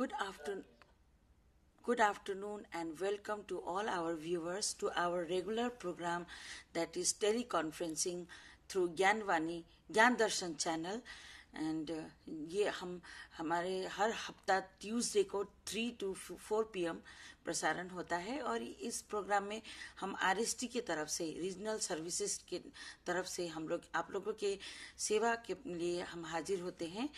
Good afternoon. Good afternoon and welcome to all our viewers to our regular program that is teleconferencing through Gyanvani Darshan channel and uh, ये हम हमारे हर हफ्ता Tuesday को three to four M प्रसारण होता है और इस प्रोग्राम में हम टी की तरफ से रीजनल सर्विसेज के तरफ से हम लोग आप लोगों के सेवा के लिए हम हाजिर होते हैं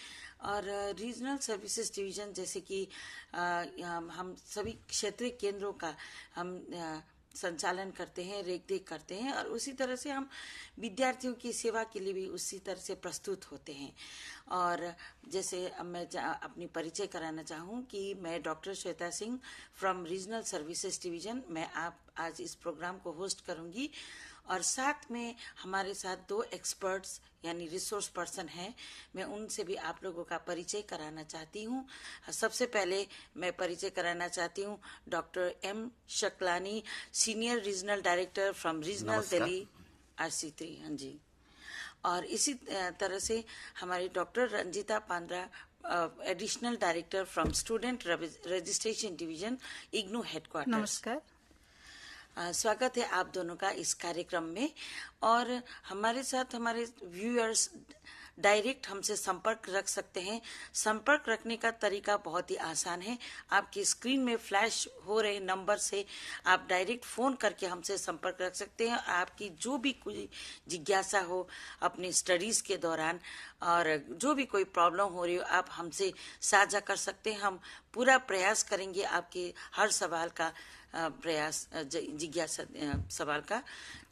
और रीजनल सर्विसेज डिवीजन जैसे कि आ, uh, हम सभी क्षेत्रीय केंद्रों का हम आ, uh, संचालन करते हैं रेख देख करते हैं और उसी तरह से हम विद्यार्थियों की सेवा के लिए भी उसी तरह से प्रस्तुत होते हैं और जैसे मैं अपनी परिचय कराना चाहूँ कि मैं doctor Shweta Singh from regional services division मैं आप आज इस प्रोग्राम को होस्ट करूँगी और साथ में हमारे साथ दो एक्सपर्ट्स यानी रिसोर्स पर्सन हैं मैं उनसे भी आप लोगों का परिचय कराना चाहती हूँ सबसे पहले मैं परिचय कराना चाहती हूँ doctor M Shaklani senior regional director from regional Delhi R C three हाँ जी और इसी तरह से हमारी doctor Ranjita Pandra additional director from student registration division IGNOU headquarter नमस्कार स्वागत है आप दोनों का इस कार्यक्रम में और हमारे साथ हमारे व्यूअर्स डायरेक्ट हमसे संपर्क रख सकते हैं संपर्क रखने का तरीका बहुत ही आसान है आपकी स्क्रीन में फ्लैश हो रहे नंबर से आप डायरेक्ट फ़ोन करके हमसे संपर्क रख सकते हैं आपकी जो भी कोई जिज्ञासा हो अपनी स्टडीज़ के दौरान और जो भी कोई प्रॉब्लम हो रही हो आप हमसे साझा कर सकते हैं हम पूरा प्रयास करेंगे आपके हर सवाल का प्रयास जिज्ञासा सवाल का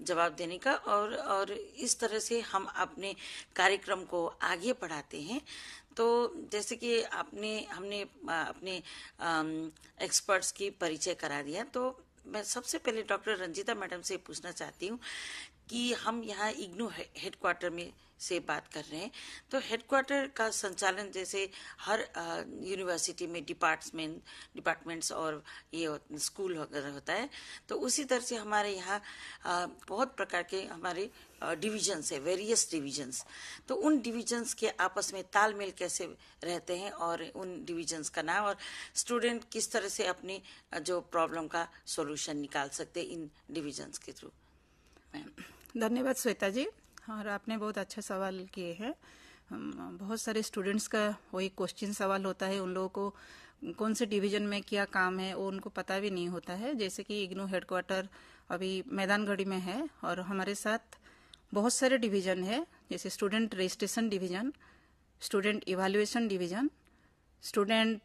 जवाब देने का और और इस तरह से हम अपने कार्यक्रम को आगे बढ़ाते हैं तो जैसे कि आपने हमने अपने एक्सपर्ट्स की परिचय करा दिया तो मैं सबसे पहले डॉक्टर रंजिता मैडम से पूछना चाहती हूँ कि हम यहाँ इग्नू हेडक्वार्टर में से बात कर रहे हैं तो हेडक्वार्टर का संचालन जैसे हर यूनिवर्सिटी में डिपार्टमेंट डिपार्टमेंट्स और ये स्कूल वगैरह होता है तो उसी तरह से हमारे यहाँ बहुत प्रकार के हमारे डिविजन्स है वेरियस डिविजन्स तो उन डिविजन्स के आपस में तालमेल कैसे रहते हैं और उन डिविजन्स का नाम और स्टूडेंट किस तरह से अपनी जो प्रॉब्लम का सोल्यूशन निकाल सकते हैं इन डिविजन्स के थ्रू धन्यवाद श्वेता जी और आपने बहुत अच्छा सवाल किए हैं बहुत सारे स्टूडेंट्स का वही क्वेश्चन सवाल होता है उन लोगों को कौन से डिवीजन में क्या काम है वो उनको पता भी नहीं होता है जैसे कि इग्नू हेडक्वार्टर अभी मैदानगढ़ी में है और हमारे साथ बहुत सारे डिवीजन है जैसे student registration division student evaluation division student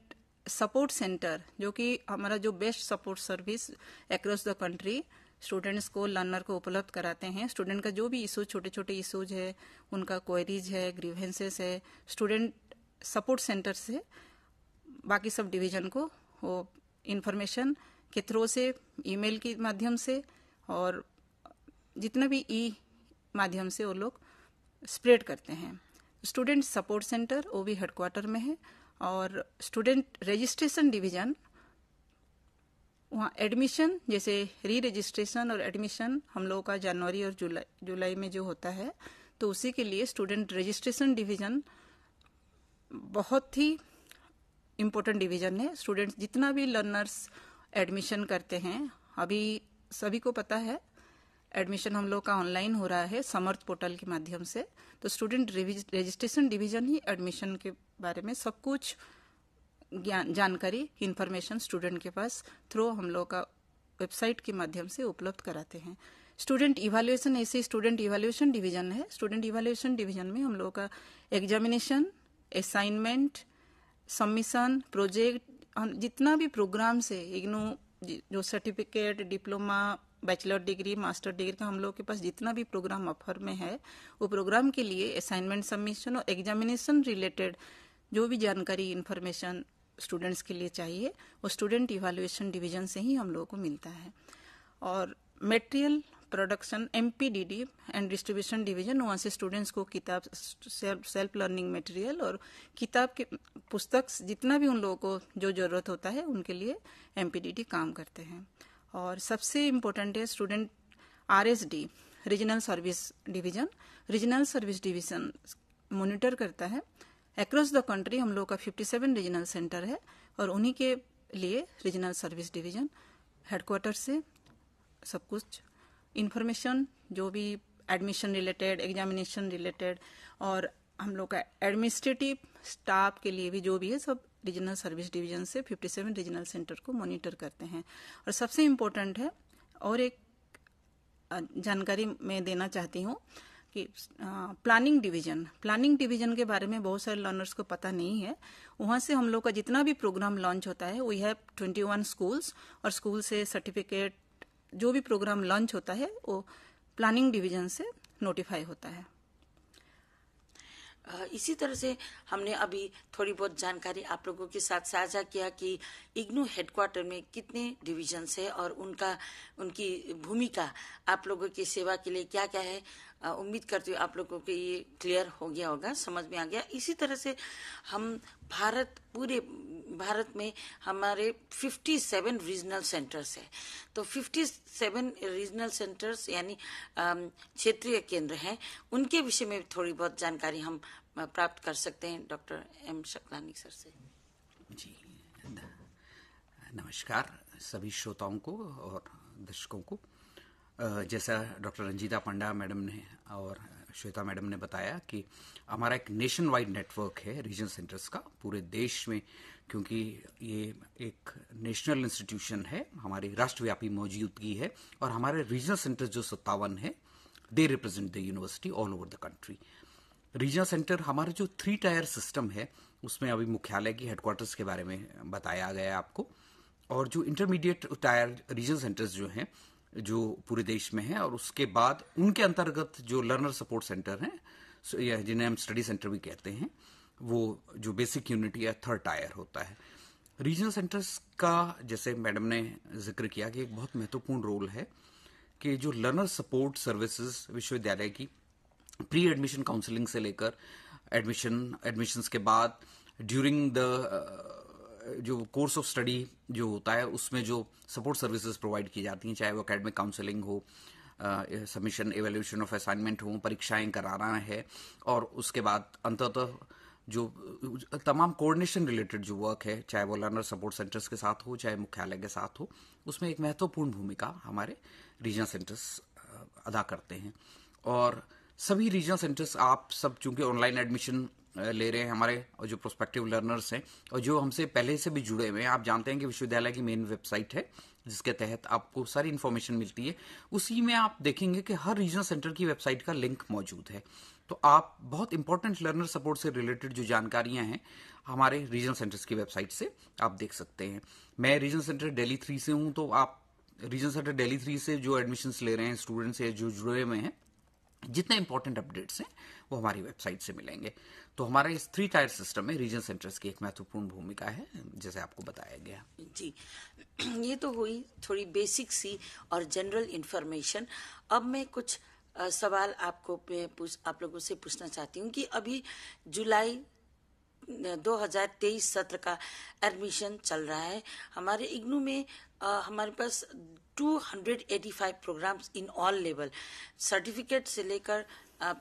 support centre जो कि हमारा जो best support service across the country students को लर्नर को उपलब्ध कराते हैं स्टूडेंट का जो भी इशूज छोटे छोटे इशूज है उनका क्वेरीज है ग्रीवेंसेस है स्टूडेंट सपोर्ट सेंटर से बाकी सब डिवीजन को वो इन्फॉर्मेशन के थ्रू से ईमेल के माध्यम से और जितना भी ई माध्यम से वो लोग स्प्रेड करते हैं स्टूडेंट सपोर्ट सेंटर वो भी हेडक्वार्टर में है और स्टूडेंट रजिस्ट्रेशन डिवीजन वहाँ एडमिशन जैसे री रजिस्ट्रेशन और एडमिशन हम लोगों का जनवरी और जुलाई जुलाई में जो होता है तो उसी के लिए स्टूडेंट रजिस्ट्रेशन डिवीज़न बहुत ही इम्पोर्टेंट डिवीज़न है स्टूडेंट्स जितना भी लर्नर्स एडमिशन करते हैं अभी सभी को पता है एडमिशन हम लोग का ऑनलाइन हो रहा है समर्थ पोर्टल के माध्यम से तो स्टूडेंट रजिस्ट्रेशन डिवीज़न ही एडमिशन के बारे में सब कुछ ज्ञान जानकारी इन्फॉर्मेशन स्टूडेंट के पास थ्रू हम लोग का वेबसाइट के माध्यम से उपलब्ध कराते हैं स्टूडेंट इवेल्युएशन ऐसे स्टूडेंट इवेल्युएशन डिवीजन है स्टूडेंट इवेल्युएशन डिवीजन में हम लोग का एग्जामिनेशन असाइनमेंट सबमिशन प्रोजेक्ट जितना भी प्रोग्राम से इग्नू जो certificate diploma bachelor degree master degree का हम लोग के पास जितना भी प्रोग्राम ऑफर में है वो प्रोग्राम के लिए असाइनमेंट सबमिशन और एग्जामिनेशन रिलेटेड जो भी जानकारी इन्फॉर्मेशन स्टूडेंट्स के लिए चाहिए वो स्टूडेंट इवालुएशन डिवीजन से ही हम लोगों को मिलता है और material production M and distribution division वहाँ से स्टूडेंट्स को किताब सेल्फ लर्निंग मटेरियल और किताब के पुस्तक जितना भी उन लोगों को जो ज़रूरत होता है उनके लिए एम काम करते हैं और सबसे इम्पोर्टेंट है student R regional service division regional service division monitor करता है अक्रॉस द कंट्री हम लोग का 57 रीजनल सेंटर है और उन्हीं के लिए रीजनल सर्विस डिवीजन हेडक्वार्टर से सब कुछ इन्फॉर्मेशन जो भी एडमिशन रिलेटेड एग्जामिनेशन रिलेटेड और हम लोग का एडमिनिस्ट्रेटिव स्टाफ के लिए भी जो भी है सब रीजनल सर्विस डिवीजन से 57 रीजनल सेंटर को मॉनिटर करते हैं और सबसे इम्पोर्टेंट है और एक जानकारी मैं देना चाहती हूँ कि प्लानिंग डिवीजन प्लानिंग डिवीजन के बारे में बहुत सारे लर्नर्स को पता नहीं है वहाँ से हम लोग का जितना भी प्रोग्राम लॉन्च होता है we have twenty one schools और स्कूल से सर्टिफिकेट जो भी प्रोग्राम लॉन्च होता है वो प्लानिंग डिवीजन से नोटिफाई होता है इसी तरह से हमने अभी थोड़ी बहुत जानकारी आप लोगों के साथ साझा किया कि इग्नू हेडक्वार्टर में कितने डिविजन्स है और उनका उनकी भूमिका आप लोगों की सेवा के लिए क्या क्या है उम्मीद करती हूँ आप लोगों को ये क्लियर हो गया होगा समझ में आ गया इसी तरह से हम भारत पूरे भारत में हमारे 57 रीजनल सेंटर्स हैं तो 57 रीजनल सेंटर्स यानी क्षेत्रीय केंद्र हैं उनके विषय में थोड़ी बहुत जानकारी हम प्राप्त कर सकते हैं डॉक्टर एम शक्लानी सर से जी नमस्कार सभी श्रोताओं को और दर्शकों को जैसा डॉक्टर रंजीता पंडा मैडम ने और श्वेता मैडम ने बताया कि हमारा एक नेशन वाइड नेटवर्क है रीजन सेंटर्स का पूरे देश में क्योंकि ये एक नेशनल इंस्टीट्यूशन है हमारी राष्ट्रव्यापी मौजूदगी है और हमारे रीजनल सेंटर्स जो सत्तावन है they represent the university all over the country regional centre हमारे जो थ्री टायर सिस्टम है उसमें अभी मुख्यालय की हेडक्वार्टर्स के बारे में बताया गया आपको और जो इंटरमीडिएट टायर रीजनल सेंटर्स जो हैं जो पूरे देश में है और उसके बाद उनके अंतर्गत जो लर्नर सपोर्ट सेंटर हैं जिन्हें हम स्टडी सेंटर भी कहते हैं वो जो बेसिक यूनिट या थर्ड टायर होता है रीजनल सेंटर्स का जैसे मैडम ने जिक्र किया कि एक बहुत महत्वपूर्ण रोल है कि जो लर्नर सपोर्ट सर्विसेज विश्वविद्यालय की प्री एडमिशन काउंसलिंग से लेकर एडमिशन admission, एडमिशन्स के बाद ड्यूरिंग द जो कोर्स ऑफ स्टडी जो होता है उसमें जो सपोर्ट सर्विसेज प्रोवाइड की जाती हैं चाहे वो अकेडमिक काउंसलिंग हो सबमिशन एवेल्यूशन ऑफ असाइनमेंट हो परीक्षाएं कराना है और उसके बाद अंततः जो तमाम कोऑर्डिनेशन रिलेटेड जो वर्क है चाहे वो लर्नर सपोर्ट सेंटर्स के साथ हो चाहे मुख्यालय के साथ हो उसमें एक महत्वपूर्ण भूमिका हमारे रीजनल सेंटर्स अदा करते हैं और सभी रीजनल सेंटर्स आप सब चूंकि ऑनलाइन एडमिशन ले रहे हैं हमारे और जो प्रोस्पेक्टिव लर्नर्स हैं और जो हमसे पहले से भी जुड़े हुए हैं आप जानते हैं कि विश्वविद्यालय की मेन वेबसाइट है जिसके तहत आपको सारी इन्फॉर्मेशन मिलती है उसी में आप देखेंगे कि हर रीजनल सेंटर की वेबसाइट का लिंक मौजूद है तो आप बहुत इंपॉर्टेंट लर्नर सपोर्ट से रिलेटेड जो जानकारियां हैं हमारे रीजनल सेंटर्स की वेबसाइट से आप देख सकते हैं मैं रीजनल सेंटर डेली थ्री से हूं तो आप रीजनल सेंटर डेली थ्री से जो एडमिशन्स ले रहे हैं स्टूडेंट्स या जो जुड़े हुए हैं जितने इंपॉर्टेंट अपडेट्स हैं वो हमारी वेबसाइट से मिलेंगे तो हमारे इस थ्री टायर सिस्टम में रीजन सेंटर्स की एक महत्वपूर्ण भूमिका है जैसे आपको बताया गया जी ये तो हुई थोड़ी बेसिक सी और जनरल इन्फॉर्मेशन अब मैं कुछ आ, सवाल आपको पूछ आप लोगों से पूछना चाहती हूँ कि अभी जुलाई 2023 सत्र का एडमिशन चल रहा है हमारे इग्नू में हमारे पास 285 programmes in all level certificate से लेकर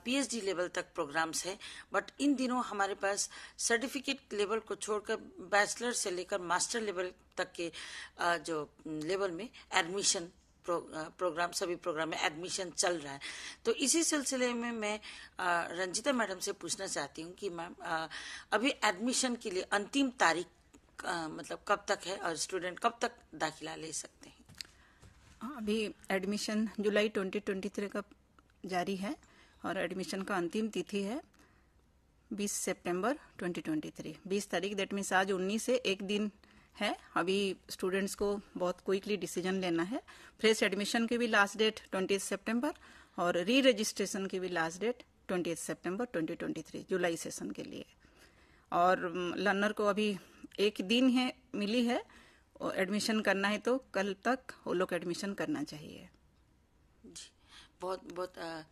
पीएचडी लेवल तक प्रोग्राम्स है बट इन दिनों हमारे पास सर्टिफिकेट लेवल को छोड़कर बैचलर से लेकर मास्टर लेवल तक के जो लेवल में एडमिशन प्रोग्राम सभी प्रोग्राम में एडमिशन चल रहा है तो इसी सिलसिले में मैं रंजिता मैडम से पूछना चाहती हूँ कि मैम अभी एडमिशन के लिए अंतिम तारीख आ, मतलब कब तक है और स्टूडेंट कब तक दाखिला ले सकते हैं हाँ, अभी एडमिशन जुलाई 2023 का जारी है और एडमिशन का अंतिम तिथि है 20 सितंबर 2023 20 तारीख दैट मीन्स आज 19 से एक दिन है अभी स्टूडेंट्स को बहुत क्विकली डिसीजन लेना है फ्रेश एडमिशन की भी लास्ट डेट ट्वेंटी सितंबर और री रजिस्ट्रेशन की भी लास्ट डेट ट्वेंटी सितंबर 2023 जुलाई सेशन के लिए और लर्नर को अभी एक दिन है मिली है और एडमिशन करना है तो कल तक वो लोग एडमिशन करना चाहिए जी बहुत बहुत आ, आ,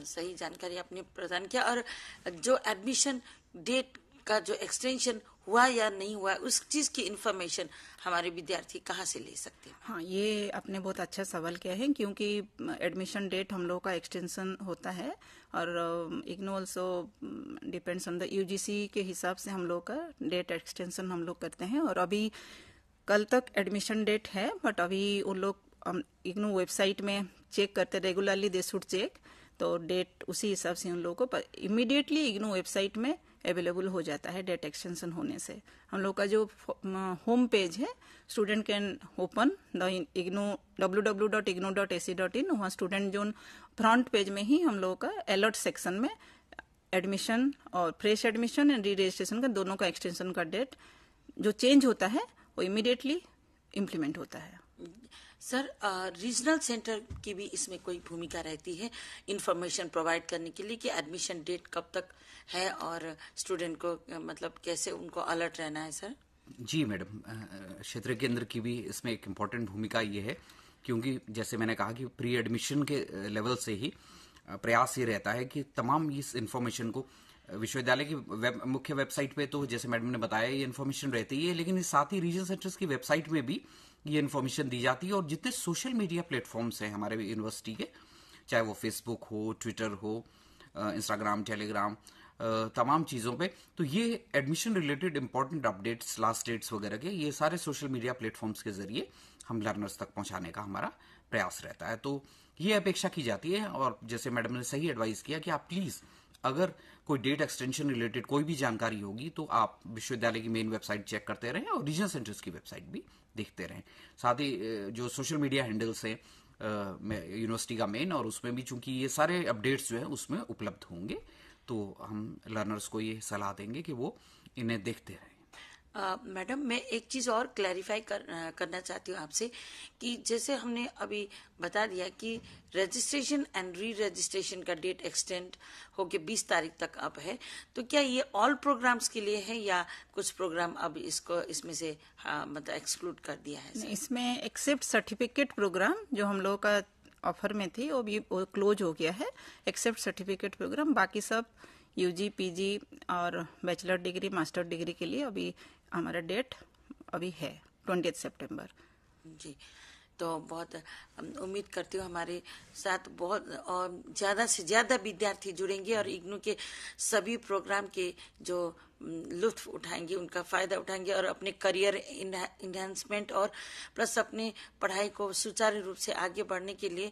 सही जानकारी आपने प्रदान किया और जो एडमिशन डेट का जो एक्सटेंशन हुआ या नहीं हुआ उस चीज की इन्फॉर्मेशन हमारे विद्यार्थी कहाँ से ले सकते हैं हाँ ये आपने बहुत अच्छा सवाल किया है क्योंकि एडमिशन डेट हम लोग का एक्सटेंशन होता है और IGNOU also depends on the UGC के हिसाब से हम लोग का डेट एक्सटेंशन हम लोग करते हैं और अभी कल तक एडमिशन डेट है बट अभी उन लोग इग्नो वेबसाइट में चेक करते रेगुलरली दे शुड चेक तो डेट उसी हिसाब से उन लोगों को इमीडिएटली इग्नो वेबसाइट में अवेलेबल हो जाता है डेट एक्सटेंशन होने से हम लोग का जो होम पेज है student can open the IGNOU W W dot IGNOU dot A C dot in वहाँ स्टूडेंट जोन फ्रंट पेज में ही हम लोगों का अलर्ट सेक्शन में एडमिशन और fresh admission and re registration का दोनों का एक्सटेंशन का डेट जो चेंज होता है वो इमिडिएटली इम्प्लीमेंट होता है सर रीजनल सेंटर की भी इसमें कोई भूमिका रहती है इन्फॉर्मेशन प्रोवाइड करने के लिए कि एडमिशन डेट कब तक है और स्टूडेंट को मतलब कैसे उनको अलर्ट रहना है सर जी मैडम क्षेत्र केंद्र की भी इसमें एक इम्पॉर्टेंट भूमिका ये है क्योंकि जैसे मैंने कहा कि प्री एडमिशन के लेवल से ही प्रयास ये रहता है कि तमाम इस इन्फॉर्मेशन को विश्वविद्यालय की वेब मुख्य वेबसाइट पे तो जैसे मैडम ने बताया ये इन्फॉर्मेशन रहती है लेकिन साथ ही रीजन सेंटर्स की वेबसाइट में भी ये इन्फॉर्मेशन दी जाती है और जितने सोशल मीडिया प्लेटफॉर्म्स हैं हमारे यूनिवर्सिटी के चाहे वो फेसबुक हो ट्विटर हो इंस्टाग्राम टेलीग्राम तमाम चीज़ों पे तो ये admission related important updates last dates वगैरह के ये सारे सोशल मीडिया प्लेटफॉर्म्स के जरिए हम लर्नर्स तक पहुंचाने का हमारा प्रयास रहता है तो ये अपेक्षा की जाती है और जैसे मैडम ने सही एडवाइस किया कि आप प्लीज़ अगर कोई डेट एक्सटेंशन रिलेटेड कोई भी जानकारी होगी तो आप विश्वविद्यालय की मेन वेबसाइट चेक करते रहें और रीजनल सेंटर्स की वेबसाइट भी देखते रहें साथ ही जो सोशल मीडिया हैंडल्स हैं यूनिवर्सिटी का मेन और उसमें भी चूंकि ये सारे अपडेट्स जो है उसमें उपलब्ध होंगे तो हम लर्नर्स को ये सलाह देंगे कि वो इन्हें देखते रहें मैडम मैं एक चीज़ और क्लैरिफाई कर, करना चाहती हूँ आपसे कि जैसे हमने अभी बता दिया कि रजिस्ट्रेशन एंड री रजिस्ट्रेशन का डेट एक्सटेंड होके 20 तारीख तक अब है तो क्या ये ऑल प्रोग्राम्स के लिए है या कुछ प्रोग्राम अब इसको इसमें से हाँ, मतलब एक्सक्लूड कर दिया है इसमें एक्सेप्ट सर्टिफिकेट प्रोग्राम जो हम लोगों का ऑफर में थी वो भी क्लोज हो गया है एक्सेप्ट सर्टिफिकेट प्रोग्राम बाकी सब यूजी पीजी और बैचलर डिग्री मास्टर डिग्री के लिए अभी हमारा डेट अभी है ट्वेंटी सितंबर जी तो बहुत उम्मीद करती हूँ हमारे साथ बहुत और ज़्यादा से ज़्यादा विद्यार्थी जुड़ेंगे और इग्नू के सभी प्रोग्राम के जो लुत्फ उठाएंगे उनका फ़ायदा उठाएंगे और अपने करियर इन्हेंसमेंट और प्लस अपने पढ़ाई को सुचारू रूप से आगे बढ़ने के लिए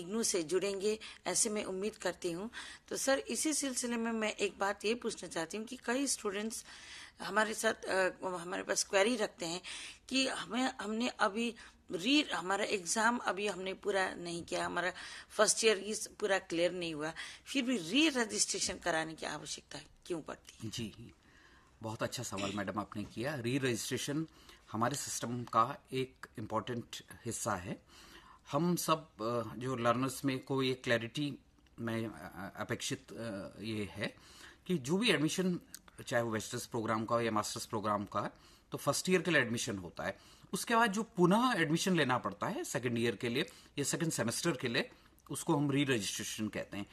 इग्नू से जुड़ेंगे ऐसे में उम्मीद करती हूँ तो सर इसी सिलसिले में मैं एक बात ये पूछना चाहती हूँ कि कई स्टूडेंट्स हमारे साथ हमारे पास क्वेरी रखते हैं कि हमें हमने अभी री हमारा एग्ज़ाम अभी हमने पूरा नहीं किया हमारा फर्स्ट ईयर पूरा क्लियर नहीं हुआ फिर भी री रजिस्ट्रेशन कराने की आवश्यकता क्यों पड़ती है जी बहुत अच्छा सवाल मैडम आपने किया री रजिस्ट्रेशन हमारे सिस्टम का एक इम्पॉर्टेंट हिस्सा है हम सब जो लर्नर्स में को ये क्लैरिटी में अपेक्षित ये है कि जो भी एडमिशन चाहे वो वेस्टर्स प्रोग्राम का हो या मास्टर्स प्रोग्राम का तो फर्स्ट ईयर के लिए एडमिशन होता है उसके बाद जो पुनः एडमिशन लेना पड़ता है सेकेंड ईयर के लिए या सेकेंड सेमेस्टर के लिए उसको हम री रजिस्ट्रेशन कहते हैं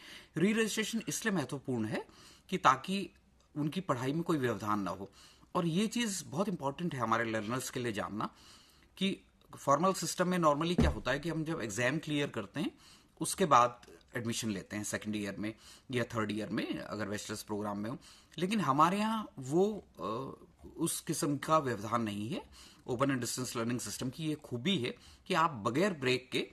री रजिस्ट्रेशन इसलिए महत्वपूर्ण है कि ताकि उनकी पढ़ाई में कोई व्यवधान ना हो और ये चीज़ बहुत इंपॉर्टेंट है हमारे लर्नर्स के लिए जानना कि फॉर्मल सिस्टम में नॉर्मली क्या होता है कि हम जब एग्जाम क्लियर करते हैं उसके बाद एडमिशन लेते हैं सेकेंड ईयर में या थर्ड ईयर में अगर वेस्टर्स प्रोग्राम में हो लेकिन हमारे यहाँ वो उस किस्म का व्यवधान नहीं है open and distance learning system की ये खूबी है कि आप बगैर ब्रेक के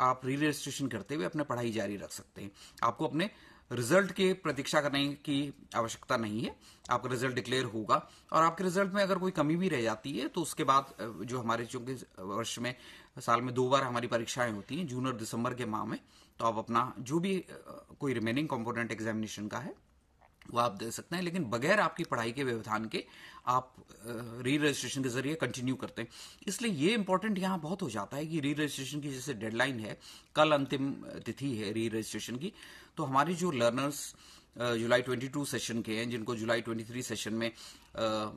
आप री रजिस्ट्रेशन करते हुए अपने पढ़ाई जारी रख सकते हैं आपको अपने रिजल्ट के प्रतीक्षा करने की आवश्यकता नहीं है आपका रिजल्ट डिक्लेयर होगा और आपके रिजल्ट में अगर कोई कमी भी रह जाती है तो उसके बाद जो हमारे चूंकि वर्ष में साल में दो बार हमारी परीक्षाएं होती हैं जून और दिसंबर के माह में तो आप अपना जो भी कोई रिमेनिंग कंपोनेंट एग्जामिनेशन का है वो आप दे सकते हैं लेकिन बगैर आपकी पढ़ाई के व्यवधान के आप री रजिस्ट्रेशन के जरिए कंटिन्यू करते हैं इसलिए ये इंपॉर्टेंट यहाँ बहुत हो जाता है कि री रजिस्ट्रेशन की जैसे डेडलाइन है कल अंतिम तिथि है री रजिस्ट्रेशन की तो हमारे जो लर्नर्स जुलाई 22 सेशन के हैं जिनको जुलाई 23 सेशन में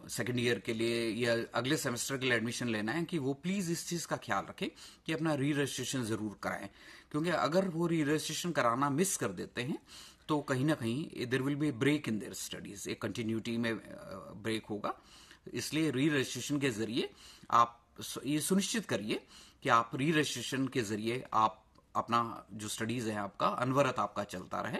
सेकेंड ईयर के लिए या अगले सेमेस्टर के लिए एडमिशन लेना है कि वो प्लीज़ इस चीज़ का ख्याल रखें कि अपना री रजिस्ट्रेशन ज़रूर कराएं क्योंकि अगर वो री रजिस्ट्रेशन कराना मिस कर देते हैं तो कहीं ना कहीं there will be break in their studies एक कंटिन्यूटी में ब्रेक uh, होगा इसलिए री रजिस्ट्रेशन के जरिए आप ये सुनिश्चित करिए कि आप री रजिस्ट्रेशन के जरिए आप अपना जो स्टडीज है आपका अनवरत आपका चलता रहे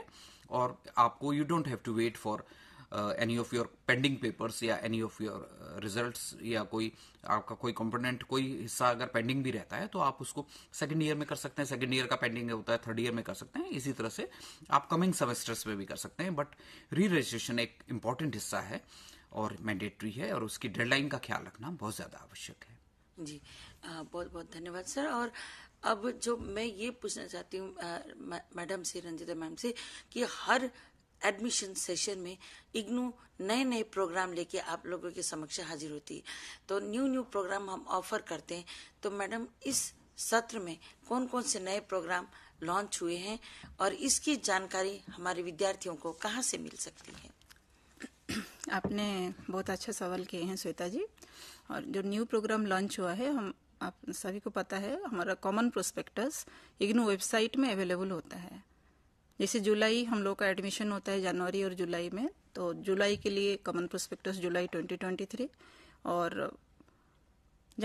और आपको you don't have to wait for any of your pending papers या एनी ऑफ योर रिजल्ट्स या कोई आपका कोई कंपोनेंट कोई हिस्सा अगर पेंडिंग भी रहता है तो आप उसको सेकेंड ईयर में कर सकते हैं सेकेंड ईयर का पेंडिंग होता है थर्ड ईयर में कर सकते हैं इसी तरह से आप कमिंग सेमेस्टर्स में भी कर सकते हैं बट री रजिस्ट्रेशन एक इंपॉर्टेंट हिस्सा है और मैंडेटरी है और उसकी डेडलाइन का ख्याल रखना बहुत ज़्यादा आवश्यक है जी बहुत बहुत धन्यवाद सर और अब जो मैं ये पूछना चाहती हूँ मैडम से रंजिता मैम से कि हर एडमिशन सेशन में इग्नू नए नए प्रोग्राम लेके आप लोगों के समक्ष हाजिर होती है तो न्यू न्यू प्रोग्राम हम ऑफर करते हैं तो मैडम इस सत्र में कौन कौन से नए प्रोग्राम लॉन्च हुए हैं और इसकी जानकारी हमारे विद्यार्थियों को कहाँ से मिल सकती है आपने बहुत अच्छा सवाल किए हैं श्वेता जी और जो न्यू प्रोग्राम लॉन्च हुआ है हम आप सभी को पता है हमारा कॉमन प्रोस्पेक्टस इग्नू वेबसाइट में अवेलेबल होता है जैसे जुलाई हम लोग का एडमिशन होता है जनवरी और जुलाई में तो जुलाई के लिए कॉमन प्रोस्पेक्टस जुलाई 2023 और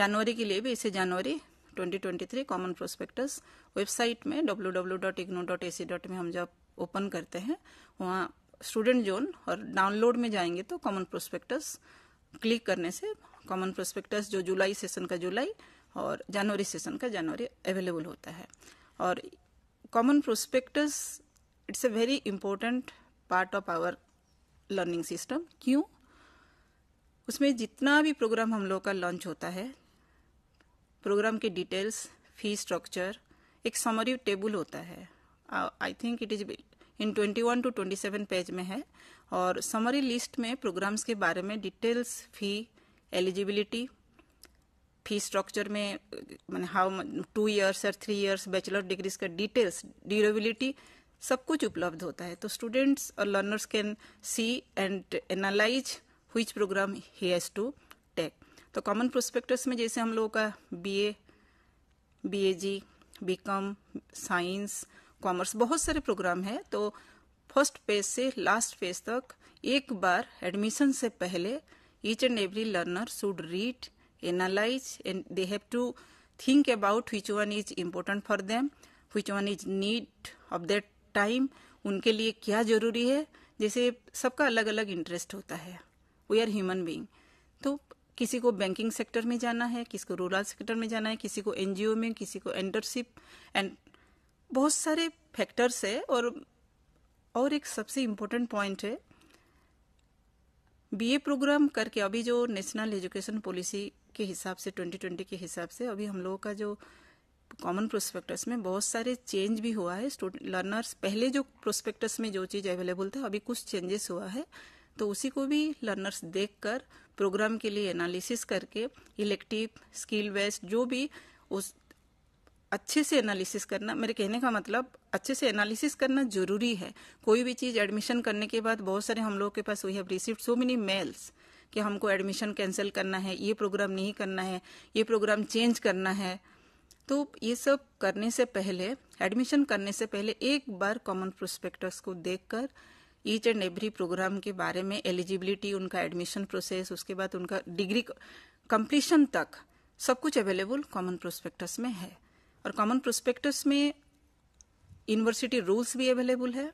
जनवरी के लिए भी इसे जनवरी 2023 कॉमन प्रोस्पेक्टस वेबसाइट में www.igno.ac.in में हम जब ओपन करते हैं वहाँ स्टूडेंट जोन और डाउनलोड में जाएंगे तो कॉमन प्रोस्पेक्टस क्लिक करने से कॉमन प्रोस्पेक्टस जो जुलाई सेशन का जुलाई और जनवरी सेशन का जनवरी अवेलेबल होता है और common prospectus it's a very important part of our learning system क्यों उसमें जितना भी प्रोग्राम हम लोग का लॉन्च होता है प्रोग्राम के डिटेल्स फी स्ट्रक्चर एक समरी टेबल होता है I think it is in 21 to twenty page में है और समरी लिस्ट में प्रोग्राम्स के बारे में details fee eligibility fee structure में मैंने हाउ टू इयर्स और थ्री इयर्स बैचलर डिग्रीज का डिटेल्स ड्यूरेबिलिटी सब कुछ उपलब्ध होता है तो स्टूडेंट्स और learners can see and analyse which programme he has to take तो कॉमन प्रोस्पेक्टस में जैसे हम लोगों का B A B A G B com science commerce बहुत सारे प्रोग्राम है तो फर्स्ट फेज से लास्ट फेज तक एक बार एडमिशन से पहले each and every learner should read analyse and they have to think about which one is important for them which one is need of that time उनके लिए क्या जरूरी है जैसे सबका अलग अलग इंटरेस्ट होता है वी आर ह्यूमन बींग तो किसी को बैंकिंग सेक्टर में जाना है किसी को रूरल सेक्टर में जाना है किसी को एनजीओ में किसी को एंटरशिप एंड बहुत सारे फैक्टर्स है और और एक सबसे इम्पोर्टेंट पॉइंट है बीए प्रोग्राम करके अभी जो नेशनल एजुकेशन पॉलिसी के हिसाब से 2020 के हिसाब से अभी हम लोगों का जो कॉमन प्रोस्पेक्टस में बहुत सारे चेंज भी हुआ है स्टूडेंट लर्नर्स पहले जो प्रोस्पेक्टस में जो चीज़ अवेलेबल था अभी कुछ चेंजेस हुआ है तो उसी को भी लर्नर्स देखकर प्रोग्राम के लिए एनालिसिस करके इलेक्टिव स्किल बेस्ड जो भी उस अच्छे से एनालिसिस करना मेरे कहने का मतलब अच्छे से एनालिसिस करना जरूरी है कोई भी चीज़ एडमिशन करने के बाद बहुत सारे हम लोगों के पास we have receive so many mails कि हमको एडमिशन कैंसिल करना है ये प्रोग्राम नहीं करना है ये प्रोग्राम चेंज करना है तो ये सब करने से पहले एडमिशन करने से पहले एक बार कॉमन प्रोस्पेक्टस को देखकर ईच एंड एवरी प्रोग्राम के बारे में एलिजिबिलिटी उनका एडमिशन प्रोसेस उसके बाद उनका डिग्री कंप्लीशन तक सब कुछ अवेलेबल कॉमन प्रोस्पेक्टस में है और कॉमन प्रोस्पेक्टस में यूनिवर्सिटी रूल्स भी अवेलेबल है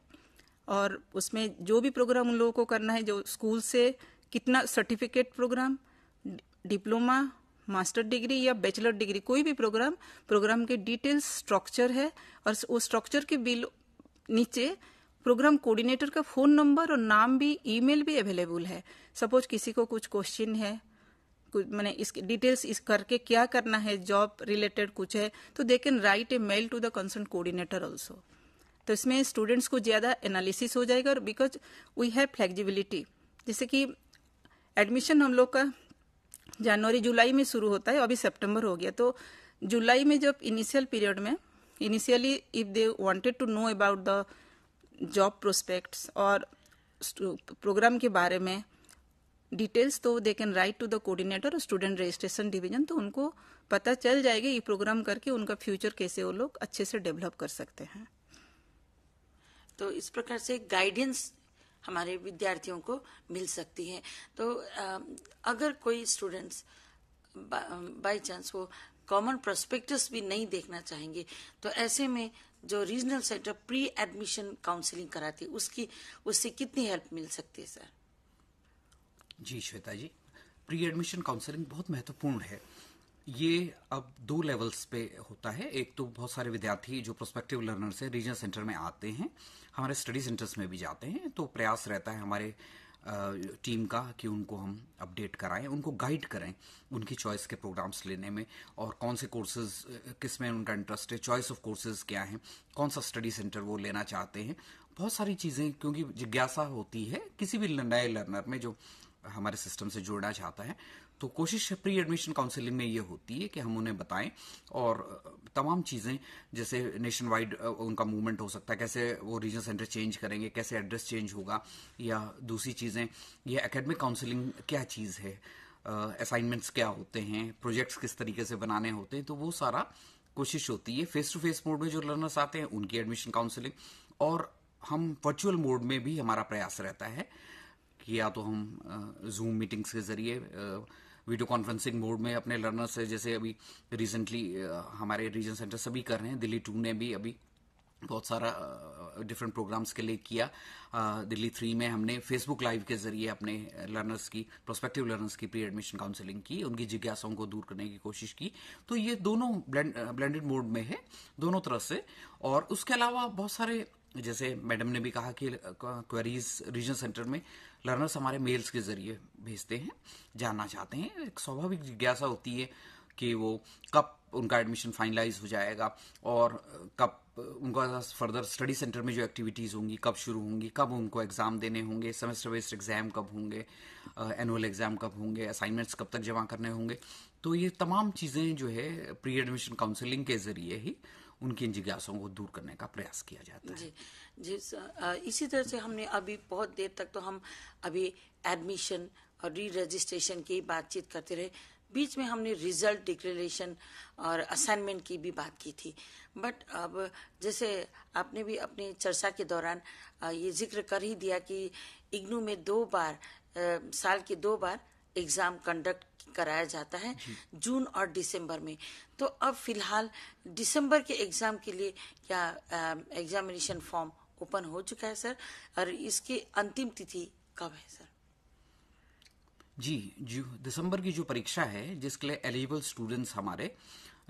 और उसमें जो भी प्रोग्राम उन लोगों को करना है जो स्कूल से कितना certificate programme diploma master degree या बैचलर डिग्री कोई भी प्रोग्राम प्रोग्राम के डिटेल्स स्ट्रक्चर है और वो स्ट्रक्चर के बिल नीचे प्रोग्राम कोऑर्डिनेटर का फोन नंबर और नाम भी ईमेल भी अवेलेबल है सपोज किसी को कुछ क्वेश्चन है कुछ मैंने इसके डिटेल्स इस करके क्या करना है जॉब रिलेटेड कुछ है तो they can write a mail to the concern coordinator also तो इसमें स्टूडेंट्स को ज्यादा एनालिसिस हो जाएगा और बिकॉज वी हैव फ्लेक्सिबिलिटी जैसे कि एडमिशन हम लोग का जनवरी जुलाई में शुरू होता है अभी सितंबर हो गया तो जुलाई में जब इनिशियल पीरियड में initially if they wanted to know about the job prospects और प्रोग्राम के बारे में डिटेल्स तो they can write to the coordinator student registration division तो उनको पता चल जाएगा ये प्रोग्राम करके उनका फ्यूचर कैसे वो लोग अच्छे से डेवलप कर सकते हैं तो इस प्रकार से गाइडेंस हमारे विद्यार्थियों को मिल सकती है तो अगर कोई स्टूडेंट्स बाई चांस वो कॉमन प्रोस्पेक्टस भी नहीं देखना चाहेंगे तो ऐसे में जो regional centre pre admission counselling कराती है उसकी उससे कितनी हेल्प मिल सकती है सर जी Shweta ji pre admission counselling बहुत महत्वपूर्ण है ये अब दो लेवल्स पे होता है एक तो बहुत सारे विद्यार्थी जो प्रोस्पेक्टिव लर्नर्स है रीजनल सेंटर में आते हैं हमारे स्टडी सेंटर्स में भी जाते हैं तो प्रयास रहता है हमारे टीम का कि उनको हम अपडेट कराएं उनको गाइड करें उनकी चॉइस के प्रोग्राम्स लेने में और कौन से कोर्सेज किस में उनका इंटरेस्ट है चॉइस ऑफ कोर्सेज क्या हैं कौन सा स्टडी सेंटर वो लेना चाहते हैं बहुत सारी चीज़ें क्योंकि जिज्ञासा होती है किसी भी नए लर्नर में जो हमारे सिस्टम से जुड़ना चाहता है तो कोशिश प्री एडमिशन काउंसिलिंग में ये होती है कि हम उन्हें बताएं और तमाम चीज़ें जैसे नेशन वाइड उनका मूवमेंट हो सकता है कैसे वो रीजन सेंटर चेंज करेंगे कैसे एड्रेस चेंज होगा या दूसरी चीज़ें या एकेडमिक काउंसिलिंग क्या चीज़ है असाइनमेंट्स uh, क्या होते हैं प्रोजेक्ट्स किस तरीके से बनाने होते हैं तो वो सारा कोशिश होती है फेस टू फेस मोड में जो लर्नर्स आते हैं उनकी एडमिशन काउंसलिंग और हम वर्चुअल मोड में भी हमारा प्रयास रहता है कि या तो हम जूम मीटिंग्स के जरिए वीडियो कॉन्फ्रेंसिंग मोड में अपने लर्नर से जैसे अभी रिसेंटली हमारे रीजन सेंटर सभी कर रहे हैं दिल्ली टू ने भी अभी बहुत सारा डिफरेंट प्रोग्राम्स के लिए किया दिल्ली थ्री में हमने फेसबुक लाइव के जरिए अपने लर्नर्स की प्रोस्पेक्टिव लर्नर्स की प्री एडमिशन काउंसलिंग की उनकी जिज्ञासाओं को दूर करने की कोशिश की तो ये दोनों ब्लेंडेड मोड में है दोनों तरह से और उसके अलावा बहुत सारे जैसे मैडम ने भी कहा कि क्वेरीज रीजन सेंटर में लर्नर्स हमारे मेल्स के जरिए भेजते हैं जानना चाहते हैं एक स्वाभाविक जिज्ञासा होती है कि वो कब उनका एडमिशन फाइनलाइज हो जाएगा और कब उनका फर्दर स्टडी सेंटर में जो एक्टिविटीज़ होंगी कब शुरू होंगी कब उनको एग्ज़ाम देने होंगे सेमेस्टर बेस्ड एग्ज़ाम कब होंगे एनुअल एग्ज़ाम कब होंगे असाइनमेंट्स कब तक जमा करने होंगे तो ये तमाम चीज़ें जो है प्री एडमिशन काउंसिलिंग के ज़रिए ही उनकी जिज्ञासाओं को दूर करने का प्रयास किया जाता है जी जी इसी तरह से हमने अभी बहुत देर तक तो हम अभी एडमिशन और री रजिस्ट्रेशन की बातचीत करते रहे बीच में हमने रिजल्ट डिक्लेरेशन और असाइनमेंट की भी बात की थी बट अब जैसे आपने भी अपनी चर्चा के दौरान ये जिक्र कर ही दिया कि इग्नू में दो बार साल के दो बार एग्ज़ाम कंडक्ट कराया जाता है जून और दिसंबर में तो अब फिलहाल दिसंबर के एग्ज़ाम के लिए क्या एग्जामिनेशन फॉर्म ओपन हो चुका है सर और इसकी अंतिम तिथि कब है सर जी जी दिसंबर की जो परीक्षा है जिसके लिए एलिजिबल स्टूडेंट्स हमारे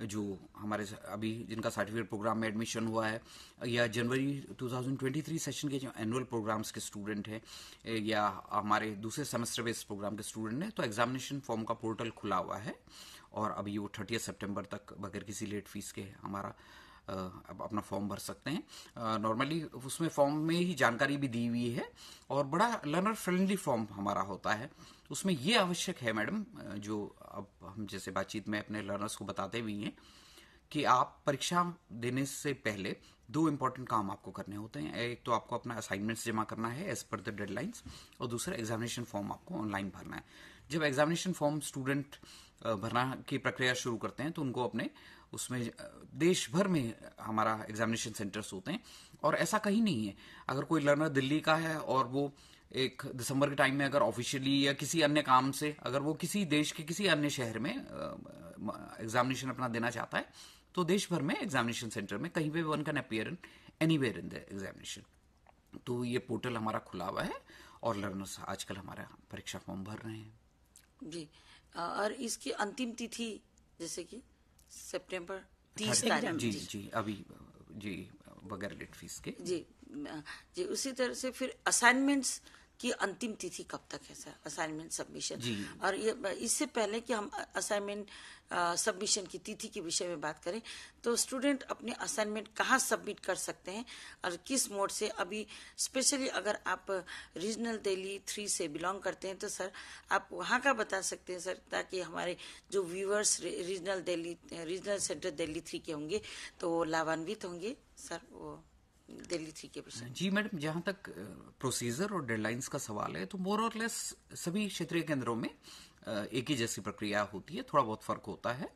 जो हमारे अभी जिनका सर्टिफिकेट प्रोग्राम में एडमिशन हुआ है या जनवरी 2023 सेशन के जो एनुअल प्रोग्राम्स के स्टूडेंट हैं या हमारे दूसरे सेमेस्टर बेस प्रोग्राम के स्टूडेंट हैं तो एग्जामिनेशन फॉर्म का पोर्टल खुला हुआ है और अभी वो थर्टी सितंबर तक बगैर किसी लेट फीस के हमारा अब अपना फॉर्म भर सकते हैं नॉर्मली उसमें फॉर्म में ही जानकारी भी दी हुई है और बड़ा लर्नर फ्रेंडली फॉर्म हमारा होता है तो उसमें ये आवश्यक है मैडम जो अब हम जैसे बातचीत में अपने लर्नर्स को बताते भी हैं कि आप परीक्षा देने से पहले दो इम्पॉर्टेंट काम आपको करने होते हैं एक तो आपको अपना असाइनमेंट्स जमा करना है एज पर द डेडलाइंस और दूसरा एग्जामिनेशन फॉर्म आपको ऑनलाइन भरना है जब एग्जामिनेशन फॉर्म स्टूडेंट भरना की प्रक्रिया शुरू करते हैं तो उनको अपने उसमें देश भर में हमारा एग्जामिनेशन सेंटर्स होते हैं और ऐसा कहीं नहीं है अगर कोई लर्नर दिल्ली का है और वो एक दिसंबर के टाइम में अगर ऑफिशियली या किसी अन्य काम से अगर वो किसी देश के किसी अन्य शहर में एग्जामिनेशन अपना देना चाहता है तो देश भर में एग्जामिनेशन सेंटर में कहीं पे one can appear in anywhere in the examination तो ये पोर्टल हमारा खुला हुआ है और लर्नर्स आजकल हमारे परीक्षा फॉर्म भर रहे हैं जी और इसकी अंतिम तिथि जैसे कि सितंबर तीस तारीख जी जी अभी जी बगैर लेट फीस के जी जी उसी तरह से फिर असाइनमेंट्स की अंतिम तिथि कब तक है सर असाइनमेंट सबमिशन और ये इससे पहले कि हम असाइनमेंट सबमिशन की तिथि के विषय में बात करें तो स्टूडेंट अपने असाइनमेंट कहाँ सबमिट कर सकते हैं और किस मोड से अभी स्पेशली अगर आप रीजनल दिल्ली थ्री से बिलोंग करते हैं तो सर आप वहाँ का बता सकते हैं सर ताकि हमारे जो viewers regional Delhi regional centre Delhi three के होंगे तो लाभान्वित होंगे सर वो दिल्ली थ्री के पेशेंट जी मैडम जहां तक प्रोसीजर और डेडलाइंस का सवाल है तो मोर और लेस सभी क्षेत्रीय केंद्रों में एक ही जैसी प्रक्रिया होती है थोड़ा बहुत फर्क होता है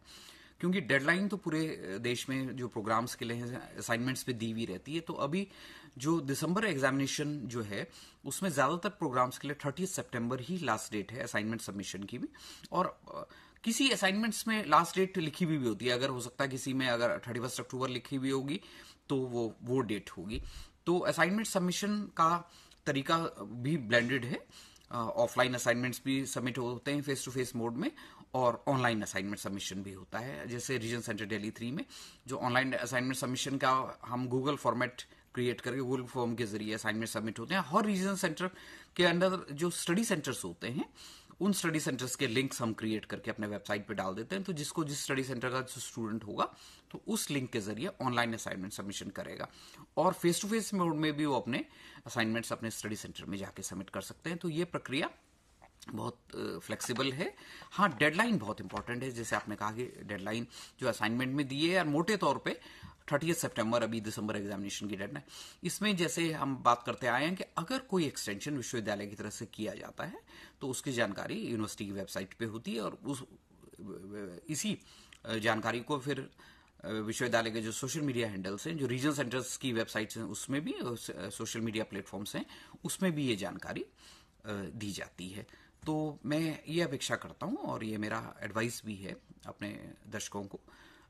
क्योंकि डेडलाइन तो पूरे देश में जो प्रोग्राम्स के लिए असाइनमेंट्स पे दी हुई रहती है तो अभी जो दिसंबर एग्जामिनेशन जो है उसमें ज्यादातर प्रोग्राम्स के लिए थर्टी सितंबर ही लास्ट डेट है असाइनमेंट सबमिशन की भी और किसी असाइनमेंट्स में लास्ट डेट लिखी हुई भी, भी होती है अगर हो सकता है किसी में अगर थर्टी फर्स्ट अक्टूबर लिखी हुई होगी तो वो वो डेट होगी तो असाइनमेंट सबमिशन का तरीका भी ब्लेंडेड है ऑफलाइन असाइनमेंट्स भी सबमिट होते हैं फेस टू फेस मोड में और ऑनलाइन असाइनमेंट सबमिशन भी होता है जैसे रीजन सेंटर डेली थ्री में जो ऑनलाइन असाइनमेंट सबमिशन का हम गूगल फॉर्मेट क्रिएट करके गूगल फॉर्म के जरिए असाइनमेंट सबमिट होते हैं हर रीजन सेंटर के अंदर जो स्टडी सेंटर्स होते हैं उन स्टडी सेंटर्स के लिंक्स हम क्रिएट करके अपने वेबसाइट पे डाल देते हैं तो जिसको जिस स्टडी सेंटर का स्टूडेंट होगा तो उस लिंक के जरिए ऑनलाइन असाइनमेंट सबमिशन करेगा और फेस टू फेस मोड में भी वो अपने असाइनमेंट्स अपने स्टडी सेंटर में जाके सबमिट कर सकते हैं तो ये प्रक्रिया बहुत फ्लेक्सिबल है हाँ डेडलाइन बहुत इंपॉर्टेंट है जैसे आपने कहा कि डेडलाइन जो असाइनमेंट में दी है और मोटे तौर पे थर्टी सितंबर अभी दिसंबर एग्जामिनेशन की डेट है इसमें जैसे हम बात करते आए हैं कि अगर कोई एक्सटेंशन विश्वविद्यालय की तरफ से किया जाता है तो उसकी जानकारी यूनिवर्सिटी की वेबसाइट पे होती है और उस इसी जानकारी को फिर विश्वविद्यालय के जो सोशल मीडिया हैंडल्स हैं जो रीजनल सेंटर्स की वेबसाइट्स हैं उसमें भी सोशल मीडिया प्लेटफॉर्म्स हैं उसमें भी ये जानकारी दी जाती है तो मैं ये अपेक्षा करता हूँ और ये मेरा एडवाइस भी है अपने दर्शकों को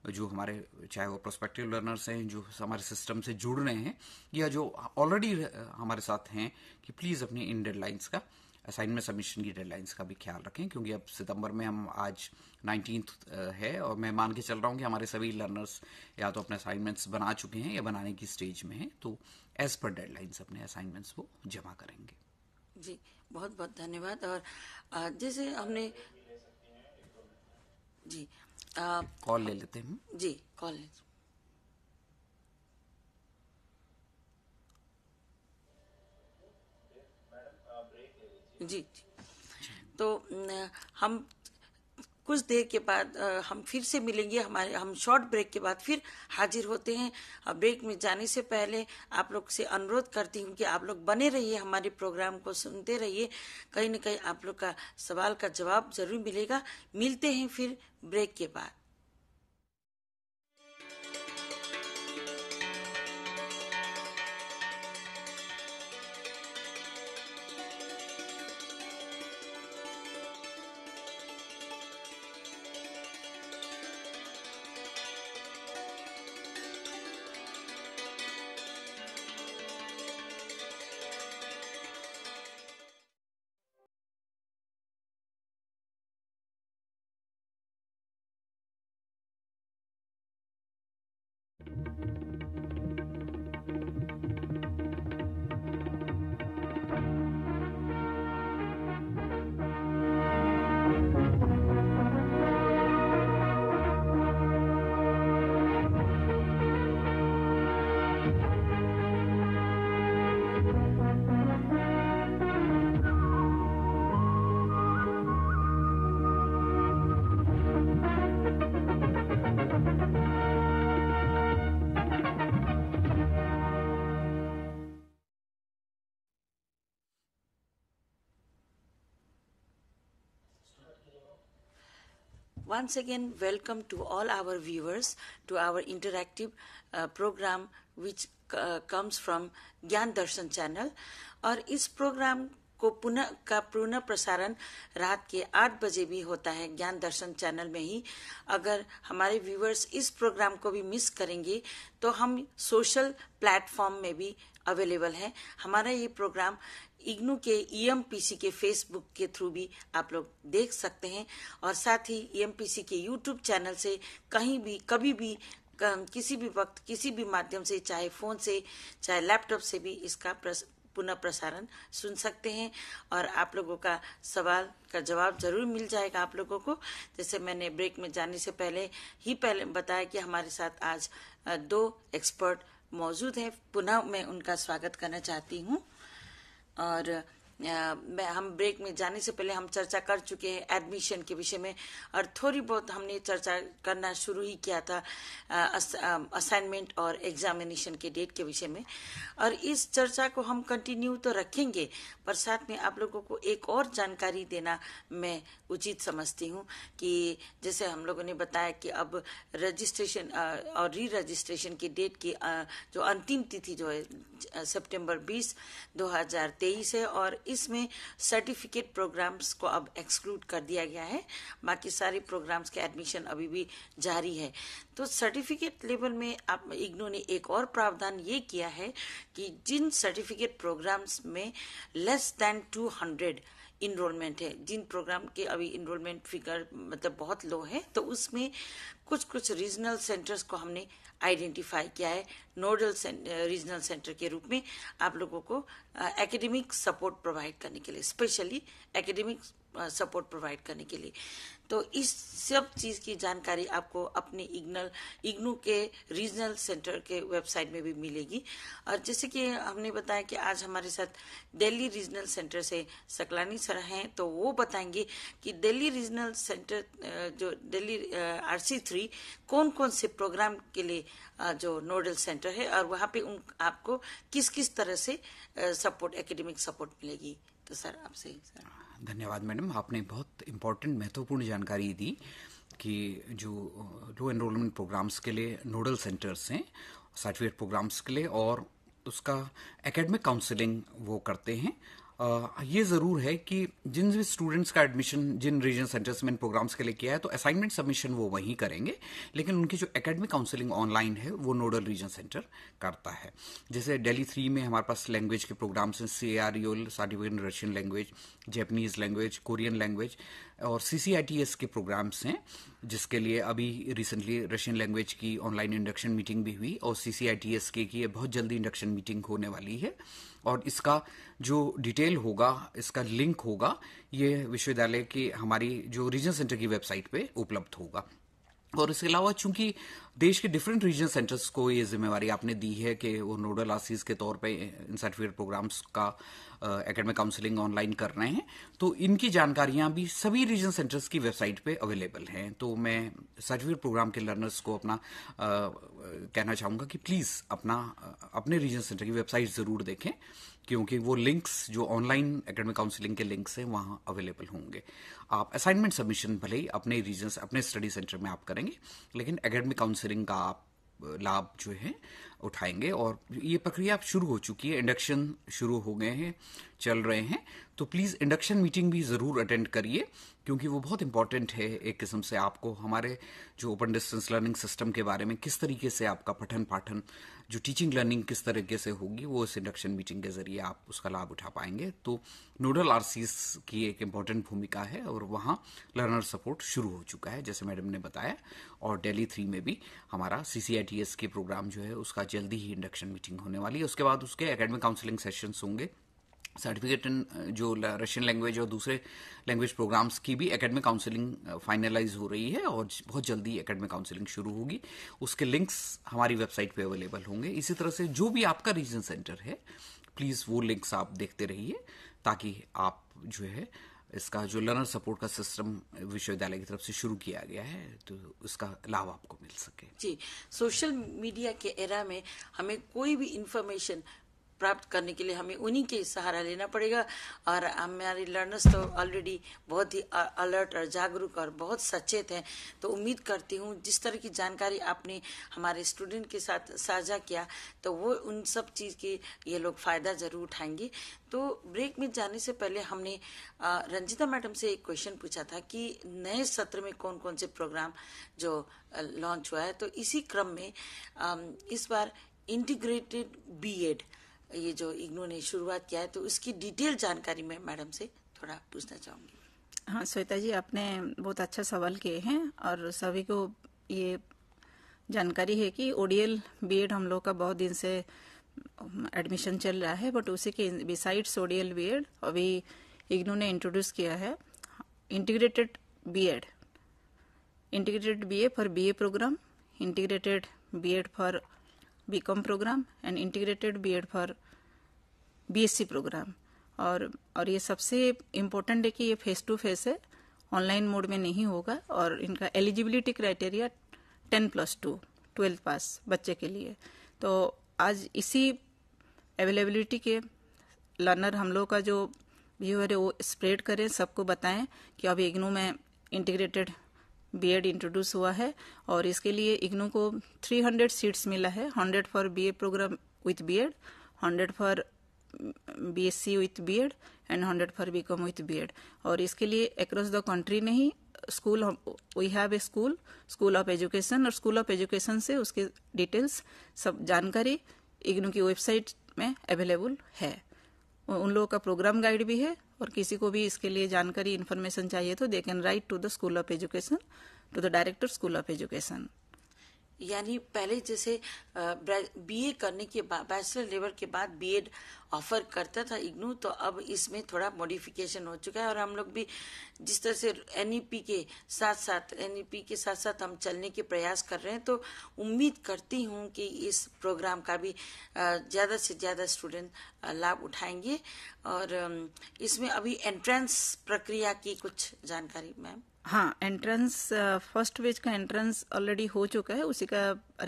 जो हमारे चाहे वो प्रोस्पेक्टिव लर्नर्स हैं जो हमारे सिस्टम से जुड़ रहे हैं या जो ऑलरेडी हमारे साथ हैं कि प्लीज़ अपनी इन डेडलाइंस का असाइनमेंट सबमिशन की डेडलाइंस का भी ख्याल रखें क्योंकि अब सितंबर में हम आज नाइनटीन है और मैं मान के चल रहा हूँ कि हमारे सभी लर्नर्स या तो अपने असाइनमेंट्स बना चुके हैं या बनाने की स्टेज में हैं तो एज पर डेडलाइंस अपने असाइनमेंट्स वो जमा करेंगे जी बहुत बहुत धन्यवाद और जैसे हमने जी कॉल ले लेते हैं जी कॉल ले जी जी तो हम कुछ देर के बाद हम फिर से मिलेंगे हमारे हम शॉर्ट ब्रेक के बाद फिर हाजिर होते हैं ब्रेक में जाने से पहले आप लोग से अनुरोध करती हूँ कि आप लोग बने रहिए हमारे प्रोग्राम को सुनते रहिए कहीं ना कहीं आप लोग का सवाल का जवाब जरूर मिलेगा मिलते हैं फिर ब्रेक के बाद Once again, welcome to all our viewers to our interactive uh, program which uh, comes from Gyan Darshan channel aur is program को पुनः का पुनः प्रसारण रात के आठ बजे भी होता है ज्ञान दर्शन चैनल में ही अगर हमारे व्यूवर्स इस प्रोग्राम को भी मिस करेंगे तो हम सोशल प्लेटफॉर्म में भी अवेलेबल है हमारा ये प्रोग्राम इग्नू के ईएमपीसी e के फेसबुक के थ्रू भी आप लोग देख सकते हैं और साथ ही ईएमपीसी e के यूट्यूब चैनल से कहीं भी कभी भी किसी भी वक्त किसी भी माध्यम से चाहे फोन से चाहे लैपटॉप से भी इसका प्रस, पुनः प्रसारण सुन सकते हैं और आप लोगों का सवाल का जवाब जरूर मिल जाएगा आप लोगों को जैसे मैंने ब्रेक में जाने से पहले ही पहले बताया कि हमारे साथ आज दो एक्सपर्ट मौजूद है पुनः मैं उनका स्वागत करना चाहती हूँ और मैं हम ब्रेक में जाने से पहले हम चर्चा कर चुके हैं एडमिशन के विषय में और थोड़ी बहुत हमने चर्चा करना शुरू ही किया था असाइनमेंट और एग्जामिनेशन के डेट के विषय में और इस चर्चा को हम कंटिन्यू तो रखेंगे पर साथ में आप लोगों को एक और जानकारी देना मैं उचित समझती हूँ कि जैसे हम लोगों ने बताया कि अब रजिस्ट्रेशन और री रजिस्ट्रेशन की डेट की जो अंतिम तिथि जो है सितंबर 20 2023 है और इसमें सर्टिफिकेट प्रोग्राम्स को अब एक्सक्लूड कर दिया गया है बाकी सारे प्रोग्राम्स के एडमिशन अभी भी जारी है तो सर्टिफिकेट लेवल में आप इग्नो ने एक और प्रावधान ये किया है कि जिन सर्टिफिकेट प्रोग्राम्स में लेस देन हंड्रेड इनरोलमेंट है जिन प्रोग्राम के अभी इनरोलमेंट फिगर मतलब बहुत लो है तो उसमें कुछ कुछ रीजनल सेंटर्स को हमने आइडेंटिफाई किया है नोडल रीजनल सेंटर के रूप में आप लोगों को एकेडमिक सपोर्ट प्रोवाइड करने के लिए स्पेशली एकेडमिक सपोर्ट प्रोवाइड करने के लिए तो इस सब चीज की जानकारी आपको अपने इग्नल इग्नू के रीजनल सेंटर के वेबसाइट में भी मिलेगी और जैसे कि हमने बताया कि आज हमारे साथ दिल्ली रीजनल सेंटर से सकलानी सर हैं तो वो बताएंगे कि दिल्ली रीजनल सेंटर जो दिल्ली आर सी थ्री कौन कौन से प्रोग्राम के लिए जो नोडल सेंटर है और वहाँ पे उन आपको किस किस तरह से सपोर्ट एकेडमिक सपोर्ट मिलेगी तो सर आपसे सर धन्यवाद मैडम आपने बहुत इम्पोर्टेंट महत्वपूर्ण जानकारी दी कि जो लो एनरोलमेंट प्रोग्राम्स के लिए नोडल सेंटर्स हैं सर्टिफिकेट प्रोग्राम्स के लिए और उसका एकेडमिक काउंसलिंग वो करते हैं ये ज़रूर है कि जिन भी स्टूडेंट्स का एडमिशन जिन रीजन सेंटर्स में इन प्रोग्राम्स के लिए किया है तो असाइनमेंट सबमिशन वो वहीं करेंगे लेकिन उनकी जो एकेडमिक काउंसलिंग ऑनलाइन है वो नोडल रीजन सेंटर करता है जैसे डेली थ्री में हमारे पास लैंग्वेज के प्रोग्राम्स हैं सी आर यूल certificate Russian language Japanese language Korean language और सी के प्रोग्राम्स हैं जिसके लिए अभी रिसेंटली रशियन लैंग्वेज की ऑनलाइन इंडक्शन मीटिंग भी हुई और सी के की बहुत जल्दी इंडक्शन मीटिंग होने वाली है और इसका जो डिटेल होगा इसका लिंक होगा ये विश्वविद्यालय की हमारी जो रीजन सेंटर की वेबसाइट पे उपलब्ध होगा और इसके अलावा चूंकि देश के डिफरेंट रीजनल सेंटर्स को ये जिम्मेवारी आपने दी है कि वो नोडल आसीज के तौर पे इन सर्टिफिकेट प्रोग्राम्स का एकेडमिक काउंसलिंग ऑनलाइन कर रहे हैं तो इनकी जानकारियां भी सभी रीजनल सेंटर्स की वेबसाइट पे अवेलेबल हैं तो मैं सर्टिफिकेट प्रोग्राम के लर्नर्स को अपना आ, कहना चाहूंगा कि प्लीज़ अपना अपने रीजनल सेंटर की वेबसाइट ज़रूर देखें क्योंकि वो लिंक्स जो ऑनलाइन एकेडमिक काउंसलिंग के लिंक्स हैं वहां अवेलेबल होंगे आप असाइनमेंट सबमिशन भले ही अपने रीजन अपने स्टडी सेंटर में आप करेंगे लेकिन एकेडमिक काउंसलिंग का आप लाभ जो है उठाएंगे और ये प्रक्रिया आप शुरू हो चुकी है इंडक्शन शुरू हो गए हैं चल रहे हैं तो प्लीज़ इंडक्शन मीटिंग भी ज़रूर अटेंड करिए क्योंकि वो बहुत इंपॉर्टेंट है एक किस्म से आपको हमारे जो ओपन डिस्टेंस लर्निंग सिस्टम के बारे में किस तरीके से आपका पठन पाठन जो टीचिंग लर्निंग किस तरीके से होगी वो इस इंडक्शन मीटिंग के जरिए आप उसका लाभ उठा पाएंगे तो नोडल आर की एक इम्पॉर्टेंट भूमिका है और वहाँ लर्नर सपोर्ट शुरू हो चुका है जैसे मैडम ने बताया और डेली थ्री में भी हमारा सी के प्रोग्राम जो है उसका जल्दी ही इंडक्शन मीटिंग होने वाली है उसके बाद उसके अकेडमिक काउंसिलिंग सेशन होंगे सर्टिफिकेट इन uh, जो रशियन लैंग्वेज और दूसरे लैंग्वेज प्रोग्राम्स की भी एकेडमिक काउंसलिंग फाइनलाइज हो रही है और बहुत जल्दी एकेडमिक काउंसलिंग शुरू होगी उसके लिंक्स हमारी वेबसाइट पे अवेलेबल होंगे इसी तरह से जो भी आपका रीजन सेंटर है प्लीज़ वो लिंक्स आप देखते रहिए ताकि आप जो है इसका जो लर्नर सपोर्ट का सिस्टम विश्वविद्यालय की तरफ से शुरू किया गया है तो उसका लाभ आपको मिल सके जी सोशल मीडिया के एरा में हमें कोई भी इंफॉर्मेशन प्राप्त करने के लिए हमें उन्हीं के सहारा लेना पड़ेगा और हमारे लर्नर्स तो ऑलरेडी बहुत ही अलर्ट और जागरूक और बहुत सचेत हैं तो उम्मीद करती हूँ जिस तरह की जानकारी आपने हमारे स्टूडेंट के साथ साझा किया तो वो उन सब चीज़ के ये लोग फ़ायदा ज़रूर उठाएंगे तो ब्रेक में जाने से पहले हमने रंजिता मैडम से एक क्वेश्चन पूछा था कि नए सत्र में कौन कौन से प्रोग्राम जो लॉन्च हुआ है तो इसी क्रम में इस बार इंटीग्रेटेड बीएड ये जो इग्नू ने शुरुआत किया है तो उसकी डिटेल जानकारी मैं मैडम से थोड़ा पूछना चाहूँगी हाँ श्वेता जी आपने बहुत अच्छा सवाल किए हैं और सभी को ये जानकारी है कि ओडीएल बीएड हम लोग का बहुत दिन से एडमिशन चल रहा है बट उसी के बिसाइड्स ओडीएल बीएड अभी इग्नू ने इंट्रोड्यूस किया है integrated BEd integrated BA for BA program integrated BEd for BCom program and integrated BEd for BSc program और और ये सबसे इम्पोर्टेंट है कि ये फेस टू फेस है ऑनलाइन मोड में नहीं होगा और इनका eligibility criteria ten plus two twelfth pass बच्चे के लिए तो आज इसी अवेलेबिलिटी के लर्नर हम लोग का जो व्यूअर है वो स्प्रेड करें सबको बताएं कि अब इग्नू में इंटीग्रेटेड बीएड इंट्रोड्यूस हुआ है और इसके लिए इग्नू को 300 सीट्स मिला है 100 for BA program with BEd 100 for BSc with BEd and 100 for BCom with BEd और इसके लिए अक्रॉस द कंट्री नहीं school we have a school school of education और स्कूल ऑफ एजुकेशन से उसके डिटेल्स सब जानकारी इग्नू की वेबसाइट में अवेलेबल है उन लोगों का प्रोग्राम गाइड भी है और किसी को भी इसके लिए जानकारी इन्फॉर्मेशन चाहिए तो they can write to the school of education to the director school of education यानी पहले जैसे बीए करने के बाद बैचलर लेवल के बाद बीएड ऑफर करता था इग्नू तो अब इसमें थोड़ा मॉडिफिकेशन हो चुका है और हम लोग भी जिस तरह से एनईपी e के साथ साथ एनईपी के साथ साथ हम चलने के प्रयास कर रहे हैं तो उम्मीद करती हूँ कि इस प्रोग्राम का भी ज़्यादा से ज़्यादा स्टूडेंट लाभ उठाएंगे और इसमें अभी एंट्रेंस प्रक्रिया की कुछ जानकारी मैम हाँ एंट्रेंस फर्स्ट वेज का एंट्रेंस ऑलरेडी हो चुका है उसी का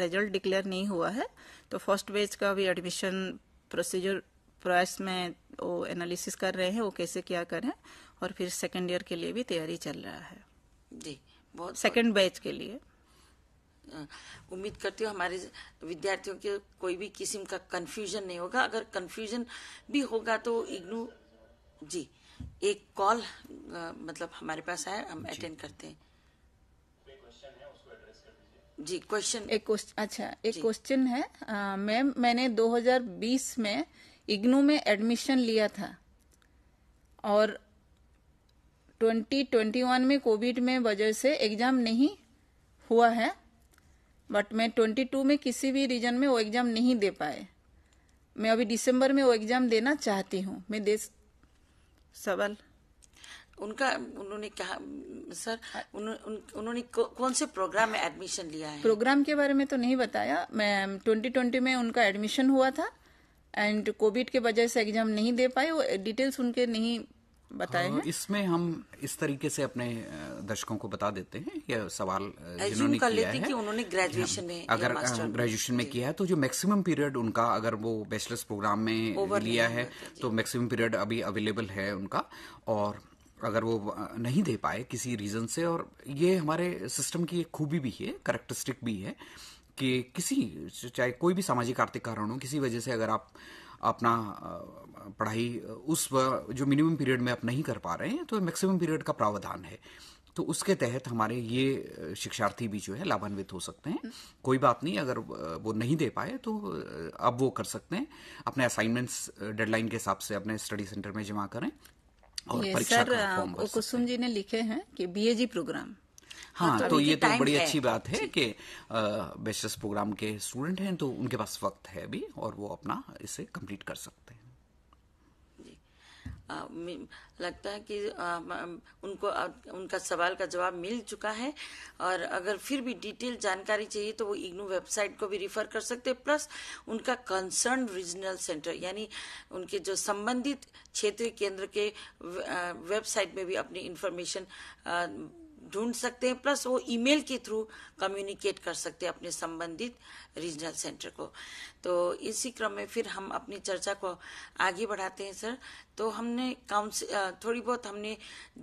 रिजल्ट डिक्लेयर नहीं हुआ है तो फर्स्ट वेज का भी एडमिशन प्रोसीजर प्रोसेस में वो एनालिसिस कर रहे हैं वो कैसे क्या करें और फिर सेकेंड ईयर के लिए भी तैयारी चल रहा है जी बहुत सेकेंड बैच के लिए उम्मीद करती हूँ हमारे विद्यार्थियों के कोई भी किस्म का कन्फ्यूजन नहीं होगा अगर कन्फ्यूजन भी होगा तो इग्नू जी एक कॉल मतलब हमारे पास आया हम अटेंड करते हैं जी क्वेश्चन एक क्वेश्चन अच्छा एक क्वेश्चन है मैम मैंने 2020 में इग्नू में एडमिशन लिया था और 2021 में कोविड में वजह से एग्जाम नहीं हुआ है बट मैं 22 में किसी भी रीजन में वो एग्जाम नहीं दे पाए मैं अभी दिसंबर में वो एग्जाम देना चाहती हूँ मैं सवाल उनका उन्होंने कहा सर हाँ। उन, उन, उन्होंने कौन से प्रोग्राम में एडमिशन लिया है प्रोग्राम के बारे में तो नहीं बताया मैं ट्वेंटी में उनका एडमिशन हुआ था एंड कोविड के वजह से एग्जाम नहीं दे पाए वो डिटेल्स उनके नहीं बताए हाँ, हैं इसमें हम इस तरीके से अपने दर्शकों को बता देते हैं ये सवाल जिन्होंने किया है कि उन्होंने ग्रेजुएशन में अगर ग्रेजुएशन में किया है तो जो मैक्सिमम पीरियड उनका अगर वो बैचलर्स प्रोग्राम में लिया है तो मैक्सिमम पीरियड अभी अवेलेबल है उनका और अगर वो नहीं दे पाए किसी रीजन से और ये हमारे सिस्टम की एक खूबी भी है करेक्टरिस्टिक भी है कि किसी चाहे कोई भी सामाजिक आर्थिक कारण हो किसी वजह से अगर आप अपना पढ़ाई उस जो मिनिमम पीरियड में आप नहीं कर पा रहे हैं तो मैक्सिमम पीरियड का प्रावधान है तो उसके तहत हमारे ये शिक्षार्थी भी जो है लाभान्वित हो सकते हैं कोई बात नहीं अगर वो नहीं दे पाए तो अब वो कर सकते हैं अपने असाइनमेंट्स डेडलाइन के हिसाब से अपने स्टडी सेंटर में जमा करें और परीक्षा सर कुसुम जी ने लिखे हैं कि बीएजी प्रोग्राम हाँ, हाँ तो, तो ये तो बड़ी अच्छी बात है कि बैचलर्स प्रोग्राम के स्टूडेंट हैं तो उनके पास वक्त है अभी और वो अपना इसे कंप्लीट कर सकते हैं लगता है कि उनको उनका सवाल का जवाब मिल चुका है और अगर फिर भी डिटेल जानकारी चाहिए तो वो इग्नू वेबसाइट को भी रिफर कर सकते हैं प्लस उनका कंसर्न रीजनल सेंटर यानी उनके जो संबंधित क्षेत्रीय केंद्र के वेबसाइट में भी अपनी इंफॉर्मेशन ढूंढ सकते हैं प्लस वो ईमेल के थ्रू कम्युनिकेट कर सकते हैं अपने संबंधित रीजनल सेंटर को तो इसी क्रम में फिर हम अपनी चर्चा को आगे बढ़ाते हैं सर तो हमने काउंसिल थोड़ी बहुत हमने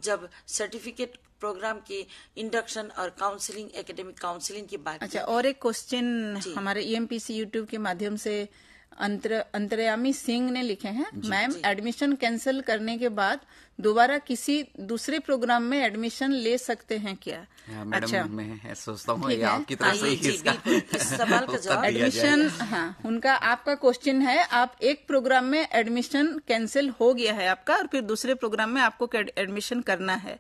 जब सर्टिफिकेट प्रोग्राम की इंडक्शन और काउंसलिंग एकेडमिक काउंसलिंग की बात अच्छा और एक क्वेश्चन हमारे ईएमपीसी e यूट्यूब के माध्यम से अंतर अंतर्यामी सिंह ने लिखे हैं मैम एडमिशन कैंसिल करने के बाद दोबारा किसी दूसरे प्रोग्राम में एडमिशन ले सकते हैं क्या हाँ, अच्छा मैं सोचता हूँ आपकी तरफ से ही इसका सवाल का जवाब एडमिशन हाँ उनका आपका क्वेश्चन है आप एक प्रोग्राम में एडमिशन कैंसिल हो गया है आपका और फिर दूसरे प्रोग्राम में आपको एडमिशन करना है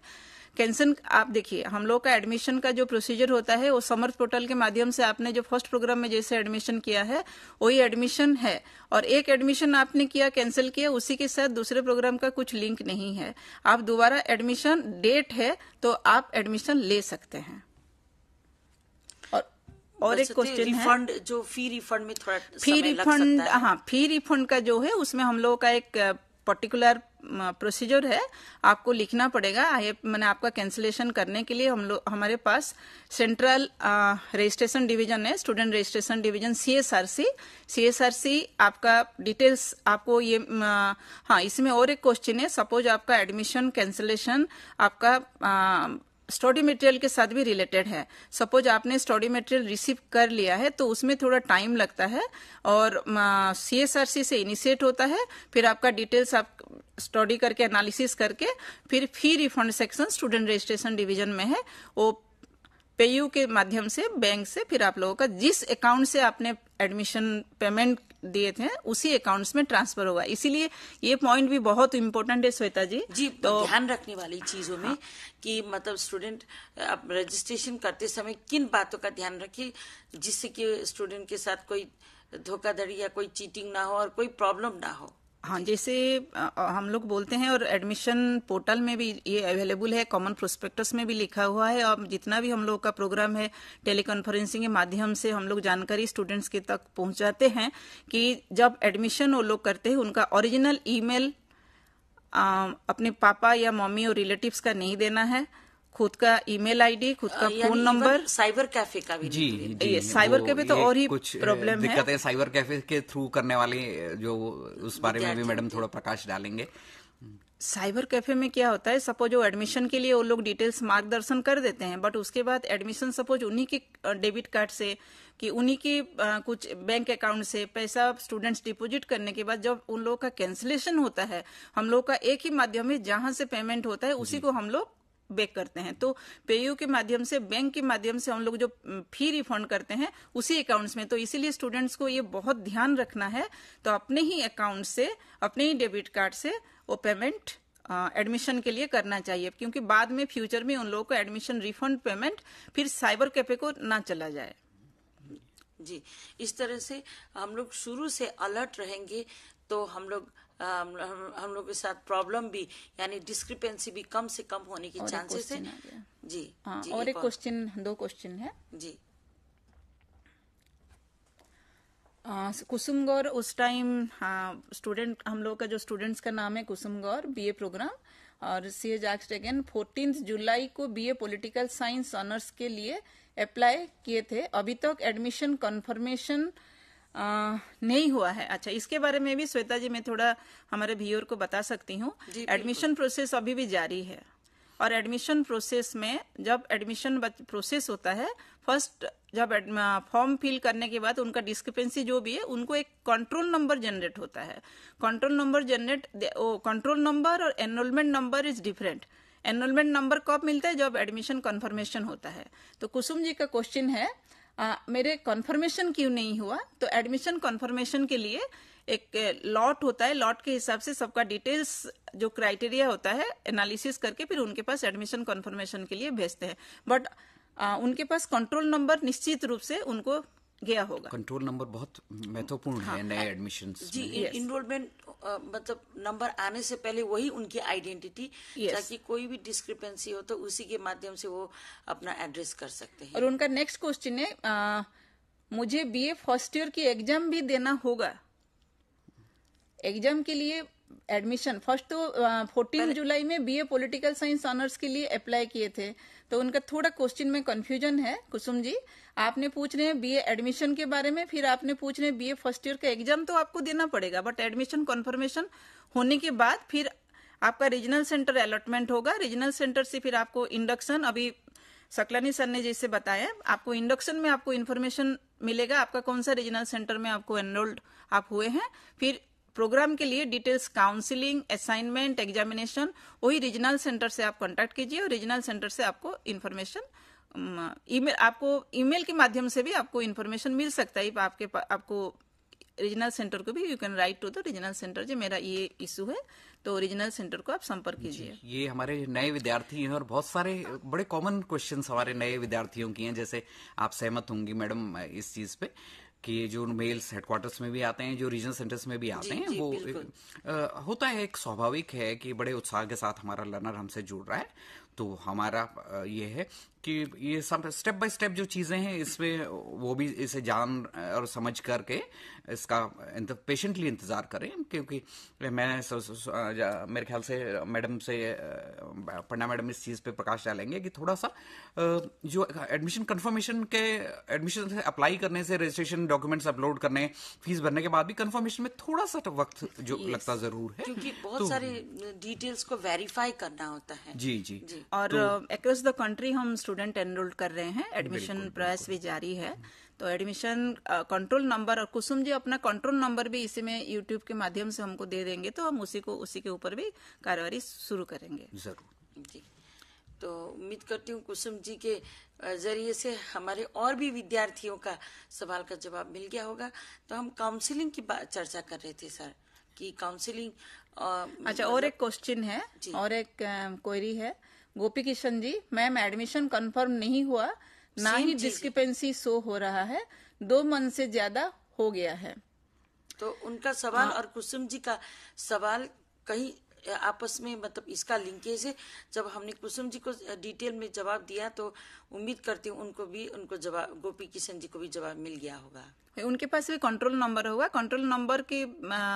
कैंसन आप देखिए हम लोग का एडमिशन का जो प्रोसीजर होता है वो समर्थ पोर्टल के माध्यम से आपने जो फर्स्ट प्रोग्राम में जैसे एडमिशन किया है वही एडमिशन है और एक एडमिशन आपने किया कैंसिल किया उसी के साथ दूसरे प्रोग्राम का कुछ लिंक नहीं है आप दोबारा एडमिशन डेट है तो आप एडमिशन ले सकते हैं और एक क्वेश्चन रिफंड जो फी रिफंड में थोड़ा फी रिफंड हाँ फी रिफंड का जो है उसमें हम लोगों का एक पर्टिकुलर प्रोसीजर है आपको लिखना पड़ेगा आई मैंने आपका कैंसिलेशन करने के लिए हम लोग हमारे पास सेंट्रल रजिस्ट्रेशन डिवीजन है student registration division CSRC CSRC आपका डिटेल्स आपको ये हाँ इसमें और एक क्वेश्चन है सपोज आपका एडमिशन कैंसिलेशन आपका स्टडी मटेरियल के साथ भी रिलेटेड है सपोज आपने स्टडी मटेरियल रिसीव कर लिया है तो उसमें थोड़ा टाइम लगता है और सी एस आर सी से इनिशिएट होता है फिर आपका डिटेल्स आप स्टडी करके एनालिसिस करके फिर fee refund section student registration division में है वो पेयू के माध्यम से बैंक से फिर आप लोगों का जिस अकाउंट से आपने एडमिशन पेमेंट दिए थे उसी अकाउंट्स में ट्रांसफर होगा इसीलिए ये पॉइंट भी बहुत इम्पोर्टेंट है श्वेता जी जी तो ध्यान रखने वाली चीजों में कि मतलब स्टूडेंट आप रजिस्ट्रेशन करते समय किन बातों का ध्यान रखे जिससे कि स्टूडेंट के साथ कोई धोखाधड़ी या कोई चीटिंग ना हो और कोई प्रॉब्लम ना हो हाँ जैसे हम लोग बोलते हैं और एडमिशन पोर्टल में भी ये अवेलेबल है कॉमन प्रोस्पेक्टस में भी लिखा हुआ है और जितना भी हम लोग का प्रोग्राम है टेलीकॉन्फ्रेंसिंग के माध्यम से हम लोग जानकारी स्टूडेंट्स के तक पहुंचाते हैं कि जब एडमिशन वो लोग करते हैं उनका ओरिजिनल ईमेल अपने पापा या मम्मी और रिलेटिव्स का नहीं देना है खुद का ईमेल आईडी खुद का फोन नंबर साइबर कैफे का भी जी, जी साइबर कैफे तो और ही कुछ प्रॉब्लम है साइबर कैफे के थ्रू करने वाले जो उस बारे में भी मैडम थोड़ा प्रकाश डालेंगे साइबर कैफे में क्या होता है सपोज वो एडमिशन के लिए वो लोग डिटेल्स मार्गदर्शन कर देते हैं बट उसके बाद एडमिशन सपोज उन्हीं के डेबिट कार्ड से कि उन्हीं के कुछ बैंक अकाउंट से पैसा स्टूडेंट्स डिपॉजिट करने के बाद जब उन लोगों का कैंसिलेशन होता है हम लोग का एक ही माध्यम है जहां से पेमेंट होता है उसी को हम लोग बैक करते हैं तो पेयू के माध्यम से बैंक के माध्यम से हम लोग जो फी रिफंड करते हैं उसी अकाउंट्स में तो इसीलिए स्टूडेंट्स को ये बहुत ध्यान रखना है तो अपने ही अकाउंट से अपने ही डेबिट कार्ड से वो पेमेंट एडमिशन के लिए करना चाहिए क्योंकि बाद में फ्यूचर में उन लोगों को एडमिशन रिफंड पेमेंट फिर साइबर कैफे को ना चला जाए जी इस तरह से हम लोग शुरू से अलर्ट रहेंगे तो हम लोग हम, हम लोग के साथ प्रॉब्लम भी यानी डिस्क्रिपेंसी भी कम से कम होने की चांसेस है जी, हाँ, जी और एक क्वेश्चन दो क्वेश्चन है जी कुसुम गौर उस टाइम स्टूडेंट हम लोग का जो स्टूडेंट्स का नाम है कुसुम गौर बीए प्रोग्राम और सी एज अगेन फोर्टीन जुलाई को बीए पॉलिटिकल साइंस ऑनर्स के लिए अप्लाई किए थे अभी तक एडमिशन कंफर्मेशन नहीं हुआ है अच्छा इसके बारे में भी श्वेता जी मैं थोड़ा हमारे व्यूअर को बता सकती हूँ एडमिशन प्रोसेस अभी भी जारी है और एडमिशन प्रोसेस में जब एडमिशन प्रोसेस होता है फर्स्ट जब फॉर्म फिल करने के बाद उनका डिस्क्रिपेंसी जो भी है उनको एक कंट्रोल नंबर जनरेट होता है control number generate control number और enrolment number is different enrolment number कब मिलता है जब एडमिशन कंफर्मेशन होता है तो कुसुम जी का क्वेश्चन है आ, मेरे कॉन्फर्मेशन क्यों नहीं हुआ तो एडमिशन कॉन्फर्मेशन के लिए एक लॉट होता है लॉट के हिसाब से सबका डिटेल्स जो क्राइटेरिया होता है एनालिसिस करके फिर उनके पास एडमिशन कॉन्फर्मेशन के लिए भेजते हैं बट उनके पास कंट्रोल नंबर निश्चित रूप से उनको गया होगा कंट्रोल नंबर बहुत महत्वपूर्ण हाँ, है नए एडमिशन जी इनरोलमेंट मतलब नंबर आने से पहले वही उनकी आइडेंटिटी ताकि कोई भी डिस्क्रिपेंसी हो तो उसी के माध्यम से वो अपना एड्रेस कर सकते हैं और उनका नेक्स्ट क्वेश्चन है आ, मुझे बीए फर्स्ट ईयर की एग्जाम भी देना होगा एग्जाम के लिए एडमिशन फर्स्ट तो फोर्टीन जुलाई में बीए पॉलिटिकल साइंस ऑनर्स के लिए अप्लाई किए थे तो उनका थोड़ा क्वेश्चन में कंफ्यूजन है कुसुम जी आपने पूछ रहे हैं बी एडमिशन के बारे में फिर आपने पूछ रहे हैं बी फर्स्ट ईयर का एग्जाम तो आपको देना पड़ेगा बट एडमिशन कन्फर्मेशन होने के बाद फिर आपका रीजनल सेंटर अलॉटमेंट होगा रीजनल सेंटर से फिर आपको इंडक्शन अभी सकलानी सर ने जैसे बताया आपको इंडक्शन में आपको इन्फॉर्मेशन मिलेगा आपका कौन सा रीजनल सेंटर में आपको एनरोल्ड आप हुए हैं फिर प्रोग्राम के लिए डिटेल्स काउंसिलिंग असाइनमेंट एग्जामिनेशन वही रीजनल सेंटर से आप कॉन्टेक्ट कीजिए और रीजनल सेंटर से आपको इन्फॉर्मेशन ईमेल आपको ईमेल के माध्यम से भी आपको इन्फॉर्मेशन मिल सकता है आपके आपको रीजनल सेंटर को भी you can write to the regional centre जो मेरा ये इशू है तो रीजनल सेंटर को आप संपर्क कीजिए ये हमारे नए विद्यार्थी हैं और बहुत सारे बड़े कॉमन क्वेश्चंस हमारे नए विद्यार्थियों की हैं जैसे आप सहमत होंगी मैडम इस चीज पे कि जो मेल्स हेडक्वार्टर्स में भी आते हैं जो रीजनल सेंटर्स में भी आते जी, हैं जी, वो आ, होता है एक स्वाभाविक है कि बड़े उत्साह के साथ हमारा लर्नर हमसे जुड़ रहा है तो हमारा ये है कि ये सब स्टेप बाय स्टेप जो चीज़ें हैं इसमें वो भी इसे जान और समझ करके इसका पेशेंटली इंतज़ार करें क्योंकि मैं स, स, स, मेरे ख्याल से मैडम से पन्ना मैडम इस चीज़ पे प्रकाश डालेंगे कि थोड़ा सा जो एडमिशन कंफर्मेशन के एडमिशन से अप्लाई करने से रजिस्ट्रेशन डॉक्यूमेंट्स अपलोड करने फीस भरने के बाद भी कंफर्मेशन में थोड़ा सा तो वक्त जो yes. लगता ज़रूर है क्योंकि बहुत तो, सारे डिटेल्स को वेरीफाई करना होता है जी जी, जी। और अक्रॉस द कंट्री हम स्टूडेंट एनरोल कर रहे हैं एडमिशन प्रयास भी जारी है तो एडमिशन कंट्रोल नंबर और कुसुम जी अपना कंट्रोल नंबर भी इसी में यूट्यूब के माध्यम से हमको दे देंगे तो हम उसी को उसी के ऊपर भी कार्यवाही शुरू करेंगे जरूर जी तो उम्मीद करती हूँ कुसुम जी के जरिए से हमारे और भी विद्यार्थियों का सवाल का जवाब मिल गया होगा तो हम काउंसिलिंग की चर्चा कर रहे थे सर कि काउंसिलिंग अच्छा और मतलब एक क्वेश्चन है और एक क्वेरी है Gopi Kishan ji ma'am admission confirm नहीं हुआ ना ही डिस्क्रिपेंसी शो हो रहा है दो मन से ज्यादा हो गया है तो उनका सवाल हाँ। और कुसुम जी का सवाल कहीं आपस में मतलब इसका लिंकेज है जब हमने कुसुम जी को डिटेल में जवाब दिया तो उम्मीद करती हूँ उनको भी उनको जवाब गोपी किशन जी को भी जवाब मिल गया होगा उनके पास भी कंट्रोल नंबर होगा कंट्रोल नंबर के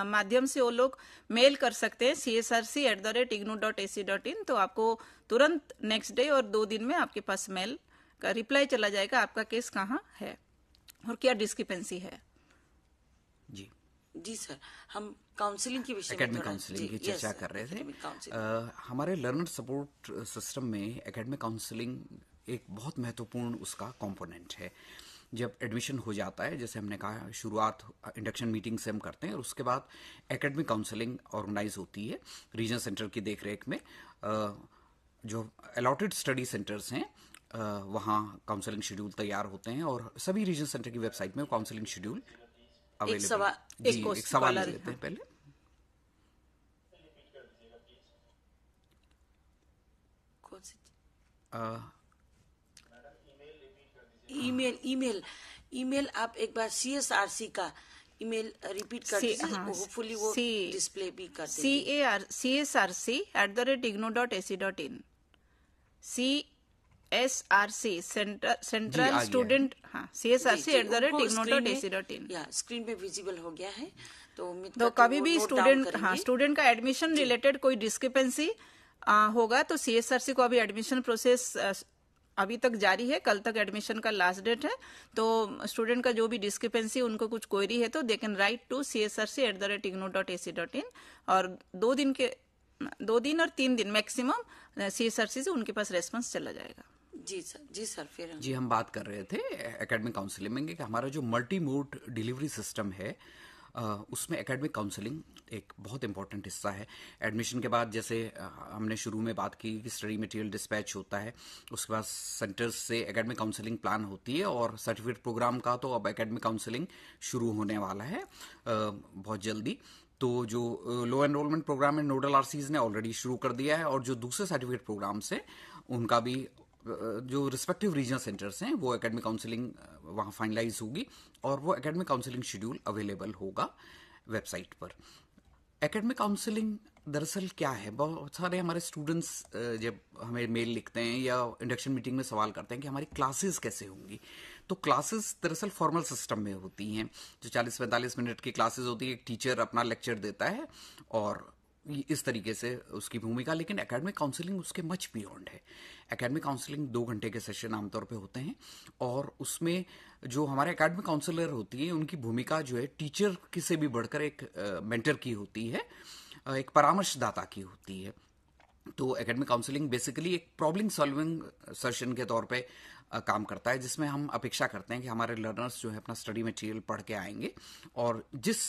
माध्यम से वो लोग मेल कर सकते हैं C S R C at the rate IGNOU dot A C dot in तो आपको तुरंत नेक्स्ट डे और दो दिन में आपके पास मेल का रिप्लाई चला जाएगा आपका केस कहाँ है और क्या डिस्क्रिपेंसी है जी जी सर हम काउंसलिंग की विषय एकेडमिक काउंसलिंग की चर्चा कर रहे थे आ, हमारे लर्नर सपोर्ट सिस्टम में एकेडमिक काउंसलिंग एक बहुत महत्वपूर्ण उसका कंपोनेंट है जब एडमिशन हो जाता है जैसे हमने कहा शुरुआत इंडक्शन मीटिंग से हम करते हैं और उसके बाद एकेडमिक काउंसलिंग ऑर्गेनाइज होती है रीजन सेंटर की देखरेख में आ, जो अलॉटेड स्टडी सेंटर्स हैं वहाँ काउंसलिंग शेड्यूल तैयार होते हैं और सभी रीजन सेंटर की वेबसाइट में काउंसलिंग शेड्यूल एक सवाल एक, एक सवाल लेते हैं हाँ। पहले ईमेल ईमेल ईमेल आप एक बार सी एस आर सी का ईमेल रिपीट कर होपफुली हाँ, वो डिस्प्ले भी कर C A R C S R C at the rate IGNOU dot A C dot in C S R C central student हाँ C S R C at the rate A C dot in screen पे visible हो गया है तो तो कभी भी student हाँ स्टूडेंट का एडमिशन रिलेटेड कोई डिस्क्रिपेंसी होगा तो सी एस आर सी को अभी एडमिशन प्रोसेस अभी तक जारी है कल तक एडमिशन का लास्ट डेट है तो स्टूडेंट का जो भी डिस्क्रिपेंसी उनको कुछ क्वेरी है तो they can write to C S R C at the rate IGNOU dot A C dot in और दो दिन के दो दिन और तीन दिन maximum C S R C से उनके पास रेस्पॉन्स चला जाएगा जी सर जी सर फिर हम जी हम बात कर रहे थे एकेडमिक काउंसलिंग में कि हमारा जो मल्टी मोड डिलीवरी सिस्टम है उसमें एकेडमिक काउंसलिंग एक बहुत इंपॉर्टेंट हिस्सा है एडमिशन के बाद जैसे हमने शुरू में बात की कि स्टडी मटेरियल डिस्पैच होता है उसके बाद सेंटर्स से एकेडमिक काउंसलिंग प्लान होती है और सर्टिफिकेट प्रोग्राम का तो अब एकेडमिक काउंसलिंग शुरू होने वाला है बहुत जल्दी तो जो लो एनरोलमेंट प्रोग्राम है नोडल आरसीज ने ऑलरेडी शुरू कर दिया है और जो दूसरे सर्टिफिकेट प्रोग्राम्स हैं उनका भी जो रिस्पेक्टिव रीजनल सेंटर्स हैं वो एकेडमिक काउंसिलिंग वहाँ फाइनलाइज होगी और वो एकेडमिक काउंसिलिंग शेड्यूल अवेलेबल होगा वेबसाइट पर एकेडमिक काउंसिलिंग दरअसल क्या है बहुत सारे हमारे स्टूडेंट्स जब हमें मेल लिखते हैं या इंडक्शन मीटिंग में सवाल करते हैं कि हमारी क्लासेस कैसे होंगी तो क्लासेस दरअसल फॉर्मल सिस्टम में होती हैं जो 40-45 मिनट की क्लासेस होती है एक टीचर अपना लेक्चर देता है और इस तरीके से उसकी भूमिका लेकिन एकेडमिक काउंसलिंग उसके मच बियॉन्ड है एकेडमिक काउंसलिंग दो घंटे के सेशन आमतौर पे होते हैं और उसमें जो हमारे एकेडमिक काउंसलर होती है उनकी भूमिका जो है टीचर किसे से भी बढ़कर एक मेंटर की होती है एक परामर्शदाता की होती है तो एकेडमिक काउंसलिंग बेसिकली एक प्रॉब्लम सॉल्विंग सेशन के तौर पे काम करता है जिसमें हम अपेक्षा करते हैं कि हमारे लर्नर्स जो है अपना स्टडी मटेरियल पढ़ के आएंगे और जिस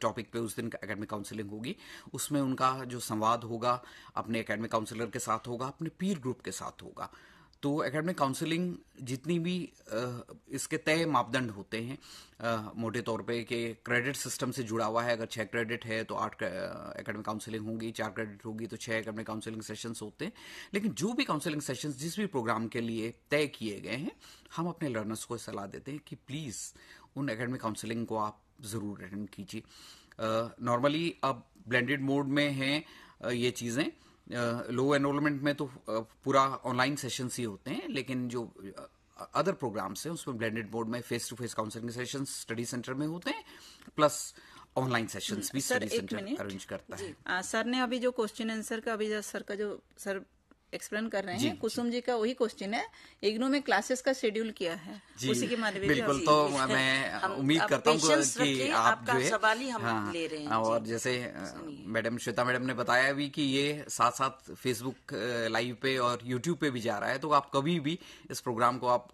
टॉपिक पे उस दिन एकेडमिक काउंसलिंग होगी उसमें उनका जो संवाद होगा अपने एकेडमिक काउंसलर के साथ होगा अपने पीर ग्रुप के साथ होगा तो एकेडमिक काउंसलिंग जितनी भी इसके तय मापदंड होते हैं मोटे तौर पे कि क्रेडिट सिस्टम से जुड़ा हुआ है अगर छह क्रेडिट है तो आठ एकेडमिक काउंसलिंग होगी चार क्रेडिट होगी तो छह एकेडमिक काउंसलिंग सेशंस होते हैं लेकिन जो भी काउंसलिंग सेशंस जिस भी प्रोग्राम के लिए तय किए गए हैं हम अपने लर्नर्स को सलाह देते हैं कि प्लीज़ उन एकेडमिक काउंसलिंग को आप ज़रूर अटेंड कीजिए नॉर्मली अब ब्लेंडेड मोड में हैं ये चीज़ें लो एनरोलमेंट में तो पूरा ऑनलाइन सेशन ही होते हैं लेकिन जो अदर प्रोग्राम्स हैं उसमें ब्लेंडेड बोर्ड में face to face counselling session study centre में होते हैं प्लस ऑनलाइन सेशंस भी सर सेंटर अरेंज करता है आ, सर ने अभी जो क्वेश्चन आंसर का अभी सर का जो सर एक्सप्लेन कर रहे हैं कुसुम जी का वही क्वेश्चन है इग्नू में क्लासेस का शेड्यूल किया है उसी के माध्यम बिल्कुल तो मैं उम्मीद करता हूँ कि आप जो है सवाल ही हम हाँ, ले रहे हैं और जैसे मैडम श्वेता मैडम ने बताया भी कि ये साथ साथ फेसबुक लाइव पे और यूट्यूब पे भी जा रहा है तो आप कभी भी इस प्रोग्राम को आप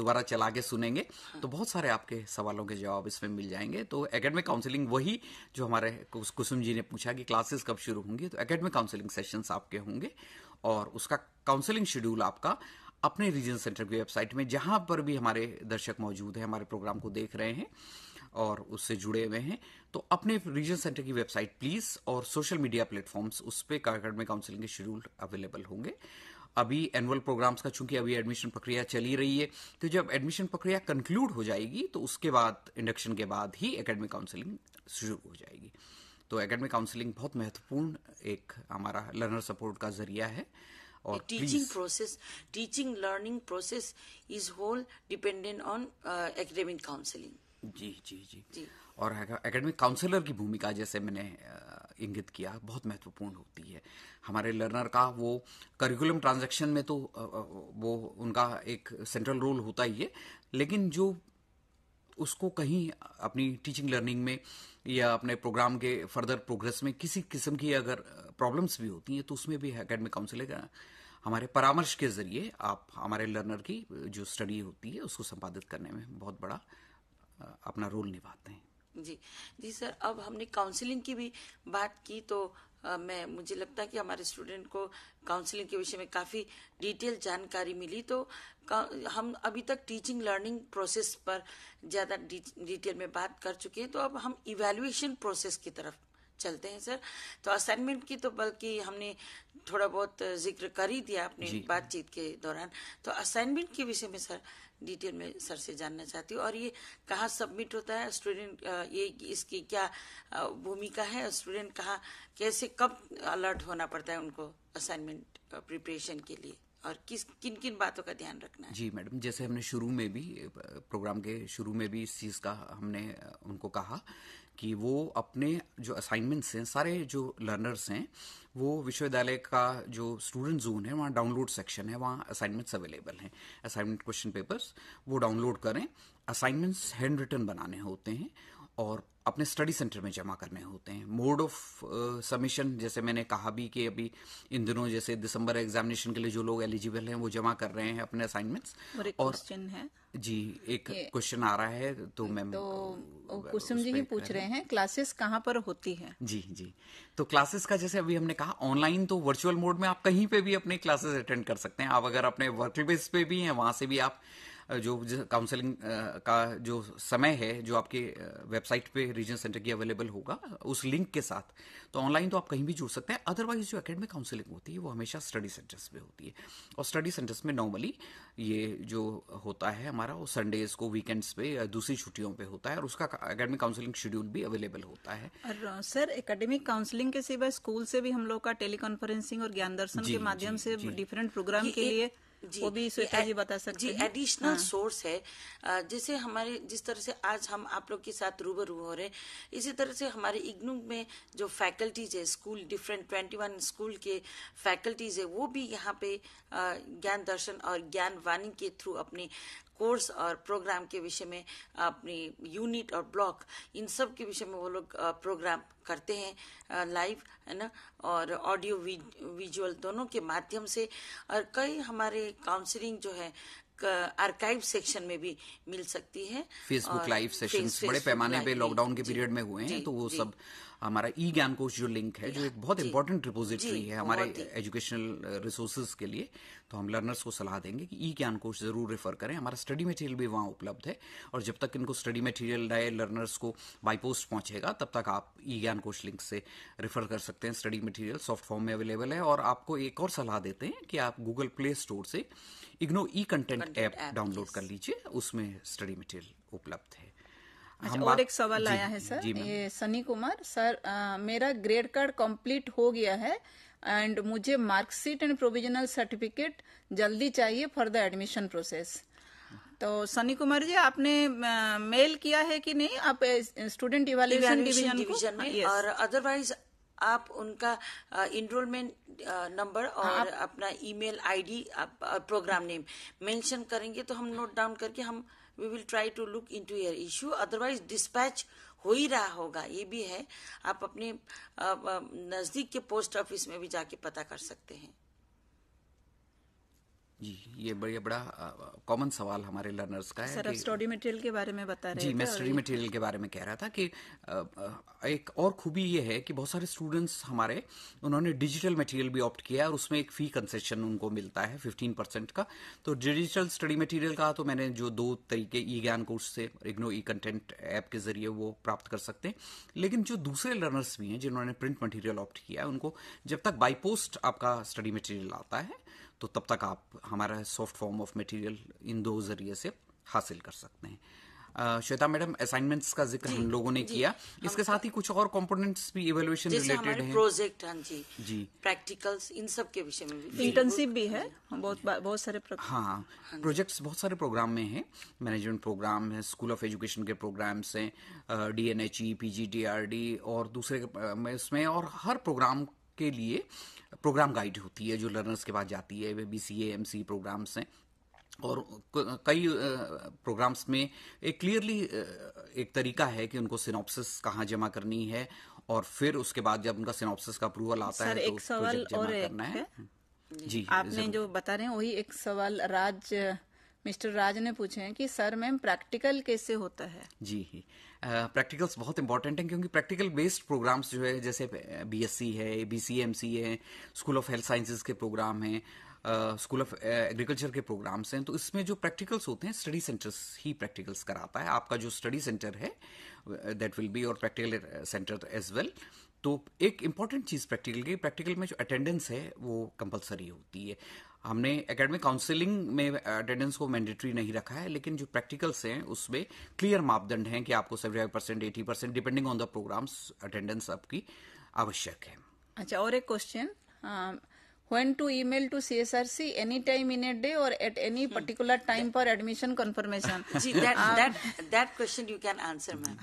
दोबारा चला के सुनेंगे तो बहुत सारे आपके सवालों के जवाब इसमें मिल जाएंगे तो एकेडमिक काउंसिलिंग वही जो हमारे कुसुम जी ने पूछा कि क्लासेस कब शुरू होंगी तो एकेडमिक काउंसिलिंग सेशंस आपके होंगे और उसका काउंसलिंग शेड्यूल आपका अपने रीजन सेंटर की वेबसाइट में जहां पर भी हमारे दर्शक मौजूद हैं हमारे प्रोग्राम को देख रहे हैं और उससे जुड़े हुए हैं तो अपने रीजन सेंटर की वेबसाइट प्लीज़ और सोशल मीडिया प्लेटफॉर्म्स उस पर कार्यक्रम में काउंसलिंग के शेड्यूल अवेलेबल होंगे अभी एनुअल प्रोग्राम्स का चूंकि अभी एडमिशन प्रक्रिया चली रही है तो जब एडमिशन प्रक्रिया कंक्लूड हो जाएगी तो उसके बाद इंडक्शन के बाद ही एकेडमिक काउंसलिंग शुरू हो जाएगी तो एकेडमिक काउंसलिंग बहुत महत्वपूर्ण एक हमारा लर्नर सपोर्ट का जरिया है और teaching process teaching learning process is whole dependent on academic counselling जी जी जी, जी. और एकेडमिक काउंसलर की भूमिका जैसे मैंने uh, इंगित किया बहुत महत्वपूर्ण होती है हमारे लर्नर का वो करिकुलम ट्रांजैक्शन में तो uh, uh, वो उनका एक सेंट्रल रोल होता ही है लेकिन जो उसको कहीं अपनी टीचिंग लर्निंग में या अपने प्रोग्राम के फर्दर प्रोग्रेस में किसी किस्म की अगर प्रॉब्लम्स भी होती हैं तो उसमें भी अकेडमिक काउंसिलिंग हमारे परामर्श के जरिए आप हमारे लर्नर की जो स्टडी होती है उसको संपादित करने में बहुत बड़ा अपना रोल निभाते हैं जी जी सर अब हमने काउंसलिंग की भी बात की तो हाँ, मैं मुझे लगता है कि हमारे स्टूडेंट को काउंसलिंग के विषय में काफ़ी डिटेल जानकारी मिली तो हम अभी तक टीचिंग लर्निंग प्रोसेस पर ज़्यादा डिटेल में बात कर चुके हैं तो अब हम इवेल्युएशन प्रोसेस की तरफ चलते हैं सर तो असाइनमेंट की तो बल्कि हमने थोड़ा बहुत जिक्र कर ही दिया अपने बातचीत के दौरान तो असाइनमेंट के विषय में सर डिटेल में सर से जानना चाहती हूँ और ये कहाँ सबमिट होता है स्टूडेंट ये इसकी क्या भूमिका है स्टूडेंट कहाँ कैसे कब अलर्ट होना पड़ता है उनको असाइनमेंट प्रिपरेशन के लिए और किस किन किन बातों का ध्यान रखना है जी मैडम जैसे हमने शुरू में भी प्रोग्राम के शुरू में भी इस चीज़ का हमने उनको कहा कि वो अपने जो असाइनमेंट्स हैं सारे जो लर्नर्स हैं वो विश्वविद्यालय का जो स्टूडेंट जोन है वहाँ डाउनलोड सेक्शन है वहाँ असाइनमेंट्स अवेलेबल हैं असाइनमेंट क्वेश्चन पेपर्स वो डाउनलोड करें असाइनमेंट्स हैंड रिटर्न बनाने होते हैं और अपने स्टडी सेंटर में जमा करने होते हैं मोड ऑफ सबमिशन जैसे मैंने कहा भी कि अभी इन दिनों जैसे दिसंबर एग्जामिनेशन के लिए जो लोग एलिजिबल हैं वो जमा कर रहे हैं अपने असाइनमेंट्स और क्वेश्चन है जी एक क्वेश्चन आ रहा है तो मैम तो कुसुम जी ही पूछ रहे हैं क्लासेस कहाँ पर होती है जी जी तो क्लासेस का जैसे अभी हमने कहा ऑनलाइन तो वर्चुअल मोड में आप कहीं पे भी अपने क्लासेस अटेंड कर सकते हैं आप अगर अपने वर्क प्लेस पे भी हैं वहां से भी आप जो काउंसलिंग का जो समय है जो आपके वेबसाइट पे रीजन सेंटर की अवेलेबल होगा उस लिंक के साथ तो ऑनलाइन तो आप कहीं भी जुड़ सकते हैं अदरवाइज जो अकेडमिक काउंसलिंग होती है वो हमेशा स्टडी सेंटर्स पे होती है और स्टडी सेंटर्स में नॉर्मली ये जो होता है हमारा वो संडेज को वीकेंड्स पे या दूसरी छुट्टियों पे होता है और उसका अकेडमिक काउंसलिंग शेड्यूल भी अवेलेबल होता है और सर अकेडमिक काउंसलिंग के सिवा स्कूल से भी हम लोग का टेलीकॉन्फ्रेंसिंग और ज्ञान दर्शन के माध्यम से डिफरेंट प्रोग्राम के लिए वो भी श्वेता जी बता सकते जी एडिशनल हाँ। सोर्स है जैसे हमारे जिस तरह से आज हम आप लोग के साथ रूबरू हो रहे इसी तरह से हमारे इग्नू में जो फैकल्टीज है school different twenty one school के फैकल्टीज है वो भी यहाँ पे ज्ञान दर्शन और ज्ञान वाणी के थ्रू अपने कोर्स और प्रोग्राम के विषय में अपनी यूनिट और ब्लॉक इन सब के विषय में वो लोग प्रोग्राम करते हैं लाइव है ना और ऑडियो विजुअल दोनों के माध्यम से और कई हमारे काउंसलिंग जो है आर्काइव सेक्शन में भी मिल सकती है फेसबुक लाइव सेशंस बड़े पैमाने पे लॉकडाउन के पीरियड में हुए हैं तो वो सब हमारा ई ज्ञान कोश जो लिंक है जो एक बहुत इंपॉर्टेंट रिपोजिटरी है हमारे एजुकेशनल रिसोर्सेज uh, के लिए तो हम लर्नर्स को सलाह देंगे कि ई ज्ञान कोश जरूर रेफर करें हमारा स्टडी मटेरियल भी वहाँ उपलब्ध है और जब तक इनको स्टडी मटेरियल डाय लर्नर्स को बाई पोस्ट पहुंचेगा तब तक आप ई ज्ञान कोश लिंक से रेफर कर सकते हैं स्टडी मटेरियल सॉफ्ट फॉर्म में अवेलेबल है और आपको एक और सलाह देते हैं कि आप गूगल प्ले स्टोर से IGNOU e content app download कर लीजिए उसमें स्टडी मटेरियल उपलब्ध है अच्छा और एक सवाल आया है सर ये सनी कुमार सर आ, मेरा ग्रेड कार्ड कंप्लीट हो गया है एंड मुझे मार्कशीट एंड प्रोविजनल सर्टिफिकेट जल्दी चाहिए फॉर द एडमिशन प्रोसेस तो सनी कुमार जी आपने मेल किया है कि नहीं आप स्टूडेंट इवेल्युएशन डिवीजन में और अदरवाइज आप उनका इनरोलमेंट नंबर और आप, अपना email ID program name mention करेंगे तो हम नोट डाउन करके हम we will try to look into your issue otherwise dispatch हो ही रहा होगा ये भी है आप अपने नज़दीक के पोस्ट ऑफिस में भी जाके पता कर सकते हैं जी ये बड़ी बड़ा कॉमन सवाल हमारे लर्नर्स का है सर स्टडी मटेरियल के बारे में बता रहे जी मैं स्टडी मटेरियल के बारे में कह रहा था कि एक और खूबी ये है कि बहुत सारे स्टूडेंट्स हमारे उन्होंने डिजिटल मटेरियल भी ऑप्ट किया और उसमें एक फी कंसेशन उनको मिलता है फिफ्टीन परसेंट का तो डिजिटल स्टडी मटीरियल का तो मैंने जो दो तरीके ई ज्ञान कोर्स से इग्नो ई कंटेंट ऐप के जरिए वो प्राप्त कर सकते हैं लेकिन जो दूसरे लर्नर्स भी हैं जिन्होंने प्रिंट मटीरियल ऑप्ट किया है उनको जब तक बाई पोस्ट आपका स्टडी मटीरियल आता है तो तब तक आप हमारा सॉफ्ट फॉर्म ऑफ मटेरियल इन दो जरिए से हासिल कर सकते हैं श्वेता मैडम असाइनमेंट्स का जिक्र हम लोगों ने किया इसके साथ ही कुछ और कंपोनेंट्स भी इवेल्युएशन रिलेटेड हैं प्रोजेक्ट हाँ जी जी प्रैक्टिकल्स इन सब के विषय में भी इंटर्नशिप भी है बहुत बहुत सारे हाँ प्रोजेक्ट्स हाँ बहुत सारे प्रोग्राम में हैं मैनेजमेंट प्रोग्राम है स्कूल ऑफ एजुकेशन के प्रोग्राम्स हैं D N H E P G D R D और दूसरे इसमें और हर प्रोग्राम के लिए प्रोग्राम गाइड होती है जो लर्नर्स के पास जाती है वे B C M C programs हैं और कई प्रोग्राम्स में एक क्लियरली एक तरीका है कि उनको सिनॉप्सिस कहाँ जमा करनी है और फिर उसके बाद जब उनका सिनॉप्सिस का अप्रूवल आता है तो एक सवाल और करना एक है हम्म। जी आपने जो बता रहे हैं वही एक सवाल राज मिस्टर राज ने पूछे हैं कि सर मैम प्रैक्टिकल कैसे होता है जी प्रैक्टिकल्स बहुत इंपॉर्टेंट हैं क्योंकि प्रैक्टिकल बेस्ड प्रोग्राम्स जो है जैसे बीएससी है बीसीएमसी है स्कूल ऑफ हेल्थ साइंसेज के प्रोग्राम हैं स्कूल ऑफ एग्रीकल्चर के प्रोग्राम्स हैं तो इसमें जो प्रैक्टिकल्स होते हैं स्टडी सेंटर्स ही प्रैक्टिकल्स कराता है आपका जो स्टडी सेंटर है दैट विल बी और प्रैक्टिकल सेंटर एज वेल तो एक इम्पॉर्टेंट चीज़ प्रैक्टिकल की प्रैक्टिकल में जो अटेंडेंस है वो कंपलसरी होती है हमने एकेडमिक काउंसलिंग में अटेंडेंस uh, को मैंडेटरी नहीं रखा है लेकिन जो प्रैक्टिकल्स हैं उसमें क्लियर मापदंड हैं कि आपको seventy five percent eighty percent depending on the programs attendance आपकी आवश्यक है अच्छा और एक question when to email to CSRC any time in a day or at any hmm. particular time for admission confirmation. जी that um, that that question you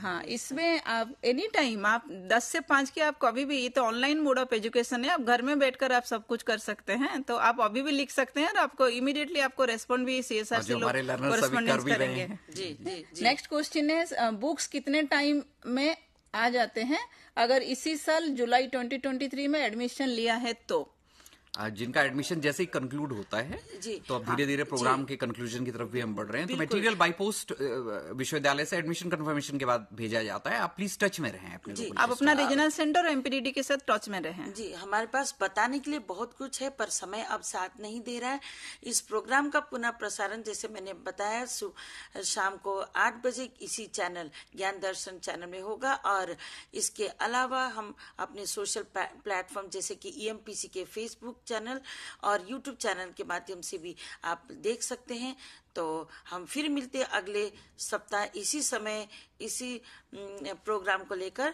हाँ इसमें आप any time आप 10 से पांच के आप कभी भी ये तो ऑनलाइन मोड ऑफ एजुकेशन है आप घर में बैठकर आप सब कुछ कर सकते हैं तो आप अभी भी लिख सकते हैं और आपको इमिडिएटली आपको रेस्पॉन्ड भी सी लोग करेस्पॉन्डेंस करेंगे जी जी नेक्स्ट क्वेश्चन है बुक्स कितने टाइम में आ जाते हैं अगर इसी साल जुलाई 2023 में एडमिशन लिया है तो जिनका एडमिशन जैसे ही कंक्लूड होता है तो अब धीरे धीरे प्रोग्राम के कंक्लूजन की तरफ भी हम बढ़ रहे हैं तो मेटीरियल बाई पोस्ट विश्वविद्यालय से एडमिशन कंफर्मेशन के बाद भेजा जाता है आप प्लीज टच में रहे अपने जी आप अपना रीजनल सेंटर और एमपीडीडी के साथ टच में रहे जी हमारे पास बताने के लिए बहुत कुछ है पर समय अब साथ नहीं दे रहा है इस प्रोग्राम का पुनः प्रसारण जैसे मैंने बताया शाम को आठ बजे इसी चैनल ज्ञान दर्शन चैनल में होगा और इसके अलावा हम अपने सोशल प्लेटफॉर्म जैसे कि ईएमपीसी के फेसबुक चैनल और यूट्यूब चैनल के माध्यम से भी आप देख सकते हैं तो हम फिर मिलते अगले सप्ताह इसी समय इसी प्रोग्राम को लेकर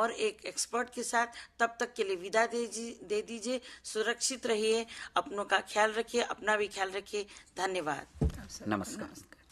और एक एक्सपर्ट के साथ तब तक के लिए विदा दे दीजिए सुरक्षित रहिए अपनों का ख्याल रखिए अपना भी ख्याल रखिए धन्यवाद नमस्कार, नमस्कार।